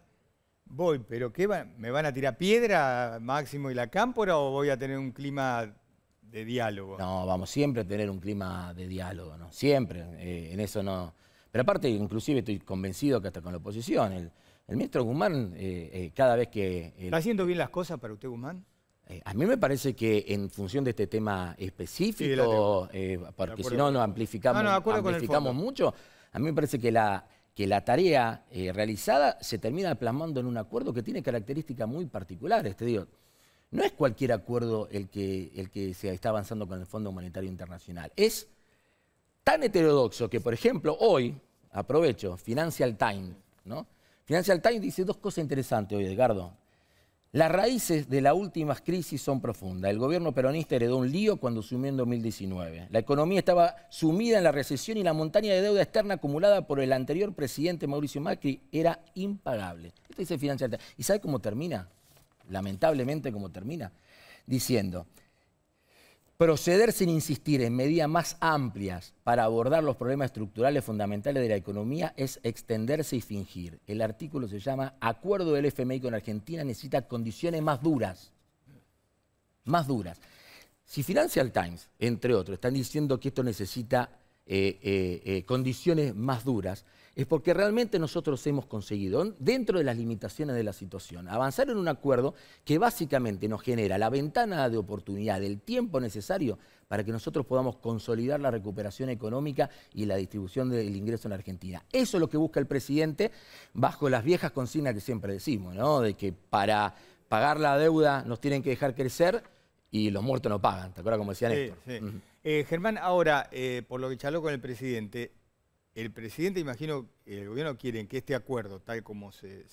Voy, pero ¿qué ¿Me van a tirar piedra Máximo y la Cámpora o voy a tener un clima de diálogo? No, vamos siempre a tener un clima de diálogo, ¿no? Siempre, eh, en eso no... Pero aparte, inclusive estoy convencido que hasta con la oposición, el, ministro Guzmán, eh, eh, cada vez que... ¿Está haciendo bien las cosas para usted, Guzmán? a mí me parece que en función de este tema específico, porque si no nos amplificamos, ah, amplificamos mucho, a mí me parece que la que la tarea eh, realizada se termina plasmando en un acuerdo que tiene características muy particulares. digo, no es cualquier acuerdo el que, el que se está avanzando con el Fondo Humanitario Internacional. Es tan heterodoxo que, por ejemplo, hoy, aprovecho, Financial Times, ¿no? Financial Times dice dos cosas interesantes hoy, Edgardo. Las raíces de las últimas crisis son profundas. El gobierno peronista heredó un lío cuando sumió en 2019. La economía estaba sumida en la recesión y la montaña de deuda externa acumulada por el anterior presidente Mauricio Macri era impagable. Esto dice Financial ¿Y sabe cómo termina? Lamentablemente cómo termina. Diciendo, proceder sin insistir en medidas más amplias para abordar los problemas estructurales fundamentales de la economía es extenderse y fingir. El artículo se llama Acuerdo del FMI con Argentina necesita condiciones más duras. Más duras. Si Financial Times, entre otros, están diciendo que esto necesita eh, eh, eh, condiciones más duras, es porque realmente nosotros hemos conseguido, dentro de las limitaciones de la situación, avanzar en un acuerdo que básicamente nos genera la ventana de oportunidad, el tiempo necesario para que nosotros podamos consolidar la recuperación económica y la distribución del ingreso en Argentina. Eso es lo que busca el presidente bajo las viejas consignas que siempre decimos, ¿no? De que para pagar la deuda nos tienen que dejar crecer y los muertos no pagan, ¿te acuerdas como decían esto? Eh, Germán, ahora, eh, por lo que charló con el presidente, el presidente, imagino, el gobierno quieren que este acuerdo, tal como se,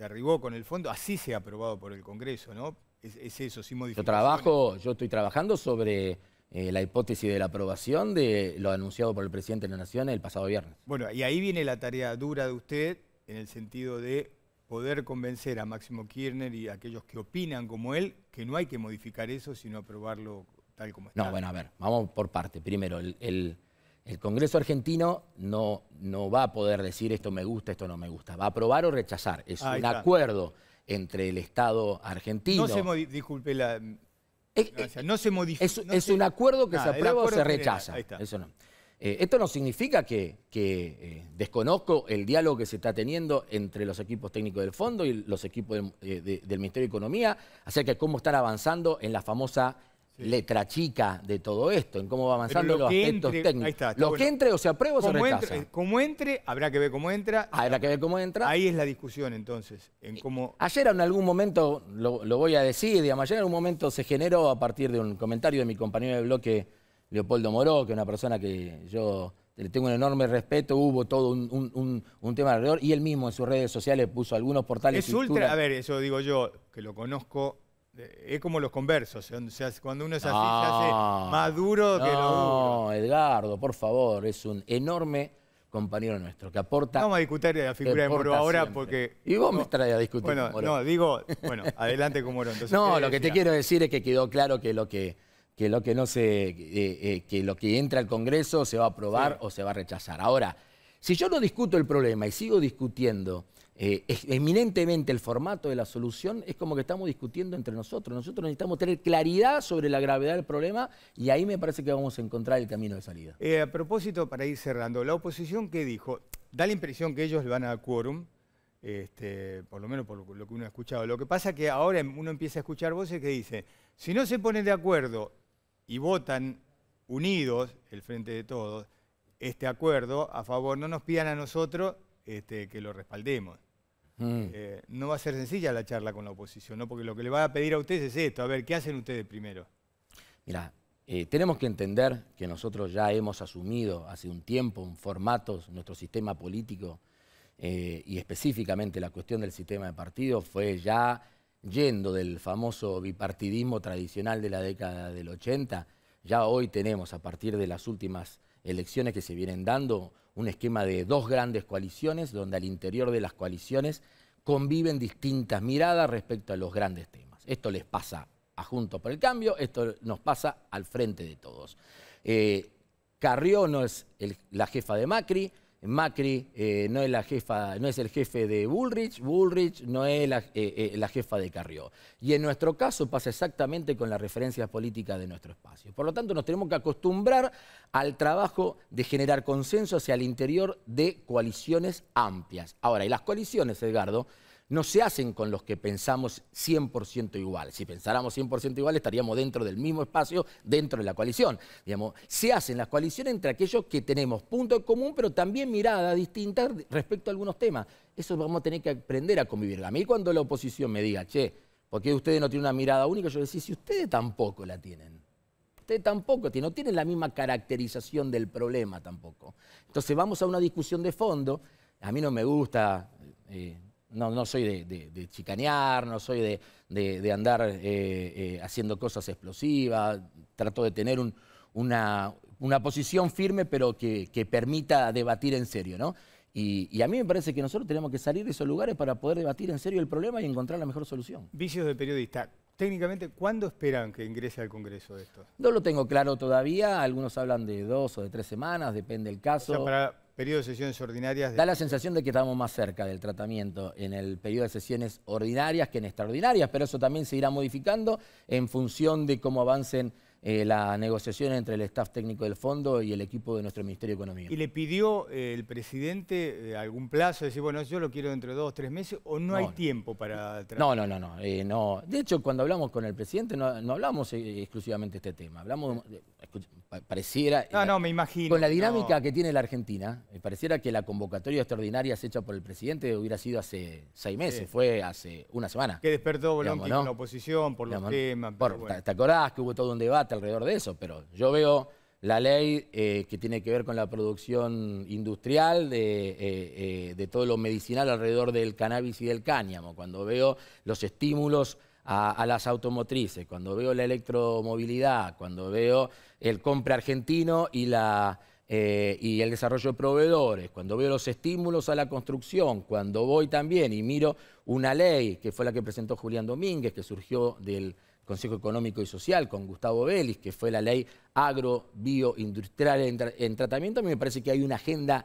arribó con el fondo, así sea aprobado por el Congreso, ¿no? Es, eso, sin modificaciones. Yo trabajo, yo estoy trabajando sobre eh, la hipótesis de la aprobación de lo anunciado por el presidente de la Nación el pasado viernes. Bueno, y ahí viene la tarea dura de usted, en el sentido de poder convencer a Máximo Kirchner y a aquellos que opinan como él que no hay que modificar eso, sino aprobarlo tal como está. No, bueno, a ver, vamos por parte. Primero, el el Congreso argentino no, no va a poder decir esto me gusta, esto no me gusta. Va a aprobar o rechazar. Es un acuerdo entre el Estado argentino. No se disculpe la... no, se modifica. Es, un acuerdo que se aprueba o se rechaza. Eso eh, esto no significa que, eh, desconozco el diálogo que se está teniendo entre los equipos técnicos del fondo y los equipos del, eh, del Ministerio de Economía acerca de cómo están avanzando en la famosa letra chica de todo esto, en cómo va avanzando los aspectos técnicos. lo que entre o se aprueba o se eh, como entre, habrá que ver cómo entra. Habrá que ver cómo entra. Ahí es la discusión entonces. En eh, cómo... Ayer en algún momento, lo, voy a decir, digamos, ayer en algún momento se generó a partir de un comentario de mi compañero de bloque, Leopoldo Moró, que es una persona que yo le tengo un enorme respeto, hubo todo un, un, un, un, tema alrededor, y él mismo en sus redes sociales puso algunos portales... Es ultra, a ver, eso digo yo, que lo conozco es como los conversos, cuando uno es así se hace ah. más duro que no, No, Edgardo, por favor, es un enorme compañero nuestro que aporta... vamos a discutir la figura de Moro ahora porque... Y vos me traes a discutir Bueno, no, digo, bueno, adelante con Moro. (laughs) no, lo que te quiero decir es que quedó claro que lo que que lo que no se eh, eh, que lo que entra al Congreso se va a aprobar o se va a rechazar. Ahora, si yo no discuto el problema y sigo discutiendo eh, eminentemente el formato de la solución es como que estamos discutiendo entre nosotros. Nosotros necesitamos tener claridad sobre la gravedad del problema y ahí me parece que vamos a encontrar el camino de salida. Eh, a propósito, para ir cerrando, la oposición que dijo, da la impresión que ellos van a quórum, este, por lo menos por lo que uno ha escuchado. Lo que pasa es que ahora uno empieza a escuchar voces que dicen, si no se ponen de acuerdo y votan unidos, el frente de todos, este acuerdo a favor, no nos pidan a nosotros este, que lo respaldemos. Mm. Eh, no va a ser sencilla la charla con la oposición, ¿no? porque lo que le va a pedir a ustedes es esto, a ver, ¿qué hacen ustedes primero? Mira, eh, tenemos que entender que nosotros ya hemos asumido hace un tiempo un formato, nuestro sistema político, eh, y específicamente la cuestión del sistema de partidos fue ya yendo del famoso bipartidismo tradicional de la década del 80, ya hoy tenemos a partir de las últimas elecciones que se vienen dando un esquema de dos grandes coaliciones, donde al interior de las coaliciones conviven distintas miradas respecto a los grandes temas. Esto les pasa a Juntos por el Cambio, esto nos pasa al frente de todos. Eh, Carrió no es la jefa de Macri, Macri eh, no, es no es el jefe de Bullrich, Bullrich no es eh, eh, la, jefa de Carrió. Y en nuestro caso pasa exactamente con las referencias políticas de nuestro espacio. Por lo tanto, nos tenemos que acostumbrar al trabajo de generar consenso hacia el interior de coaliciones amplias. Ahora, y las coaliciones, Edgardo, no se hacen con los que pensamos 100% igual. Si pensáramos 100% igual estaríamos dentro del mismo espacio, dentro de la coalición. Digamos, se hacen las coaliciones entre aquellos que tenemos punto en común, pero también miradas distintas respecto a algunos temas. Eso vamos a tener que aprender a convivir. A mí cuando la oposición me diga, che, ¿por qué ustedes no tienen una mirada única? Yo decía, si ustedes tampoco la tienen. Ustedes tampoco tiene, no tienen la misma caracterización del problema tampoco. Entonces vamos a una discusión de fondo. A mí no me gusta eh, no, no soy de, chicanear, no soy de, andar eh, eh, haciendo cosas explosivas, trato de tener una, una, posición firme, pero que, permita debatir en serio, ¿no? Y, y, a mí me parece que nosotros tenemos que salir de esos lugares para poder debatir en serio el problema y encontrar la mejor solución. Vicios de periodista. Técnicamente, ¿cuándo esperan que ingrese al Congreso esto? No lo tengo claro todavía. Algunos hablan de dos o de tres semanas, depende del caso. para, Periodo de sesiones ordinarias. Da la sensación de que estamos más cerca del tratamiento en el periodo de sesiones ordinarias que en extraordinarias, pero eso también se irá modificando en función de cómo avancen eh, las negociaciones entre el staff técnico del fondo y el equipo de nuestro Ministerio de Economía. ¿Y le pidió eh, el presidente eh, algún plazo? Decir, bueno, yo lo quiero dentro de dos, tres meses, o no, hay tiempo para... No, no, no, no, no. De hecho, cuando hablamos con el presidente no, hablamos exclusivamente de este tema. Hablamos, pareciera... No, no, me imagino. Con la dinámica que tiene la Argentina, me eh, pareciera que la convocatoria extraordinaria hecha por el presidente hubiera sido hace seis meses, fue hace una semana. Que despertó Bolonqui la oposición por los temas. ¿Te acordás que hubo todo un debate alrededor de eso? Pero yo veo la ley eh, que tiene que ver con la producción industrial de, eh, de todo lo medicinal alrededor del cannabis y del cáñamo. Cuando veo los estímulos a, las automotrices, cuando veo la electromovilidad, cuando veo el compra argentino y, la, eh, y el desarrollo de proveedores, cuando veo los estímulos a la construcción, cuando voy también y miro una ley que fue la que presentó Julián Domínguez, que surgió del Consejo Económico y Social con Gustavo Vélez, que fue la ley agro-bioindustrial en, tratamiento, a mí me parece que hay una agenda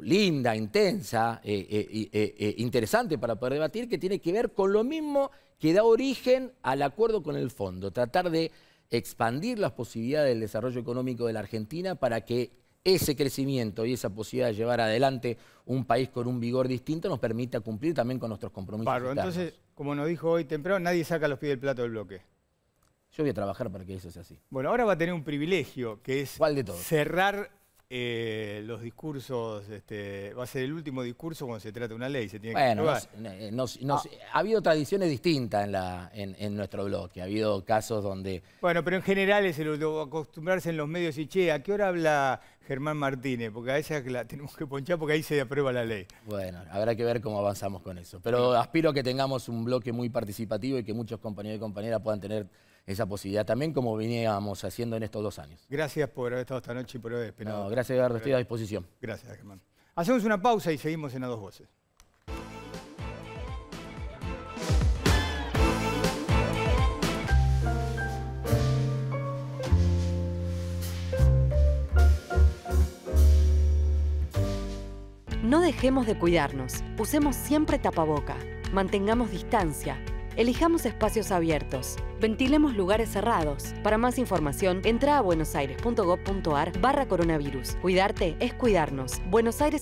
linda, intensa, e interesante para poder debatir, que tiene que ver con lo mismo que da origen al acuerdo con el fondo, tratar de expandir las posibilidades del desarrollo económico de la Argentina para que ese crecimiento y esa posibilidad de llevar adelante un país con un vigor distinto nos permita cumplir también con nuestros compromisos. entonces, como nos dijo hoy temprano, nadie saca los pies del plato del bloque. Yo voy a trabajar para que eso sea así. Bueno, ahora va a tener un privilegio, que es cerrar eh, los discursos, este, va a ser el último discurso cuando se trata de una ley. bueno, ha habido tradiciones distintas en, la, en, nuestro bloque, ha habido casos donde... Bueno, pero en general es el, acostumbrarse en los medios y, che, ¿a qué hora habla Germán Martínez? Porque a esa la tenemos que ponchar porque ahí se aprueba la ley. Bueno, habrá que ver cómo avanzamos con eso. Pero aspiro a que tengamos un bloque muy participativo y que muchos compañeros y compañeras puedan tener esa posibilidad también, como veníamos haciendo en estos dos años. Gracias por haber estado esta noche y por haber esperado. No, gracias, Eduardo, estoy a disposición. Gracias, Germán. Hacemos una pausa y seguimos en A Dos Voces. No dejemos de cuidarnos. Usemos siempre tapaboca. Mantengamos distancia Elijamos espacios abiertos. Ventilemos lugares cerrados. Para más información, entra a buenosaires.gov.ar barra coronavirus. Cuidarte es cuidarnos. Buenos Aires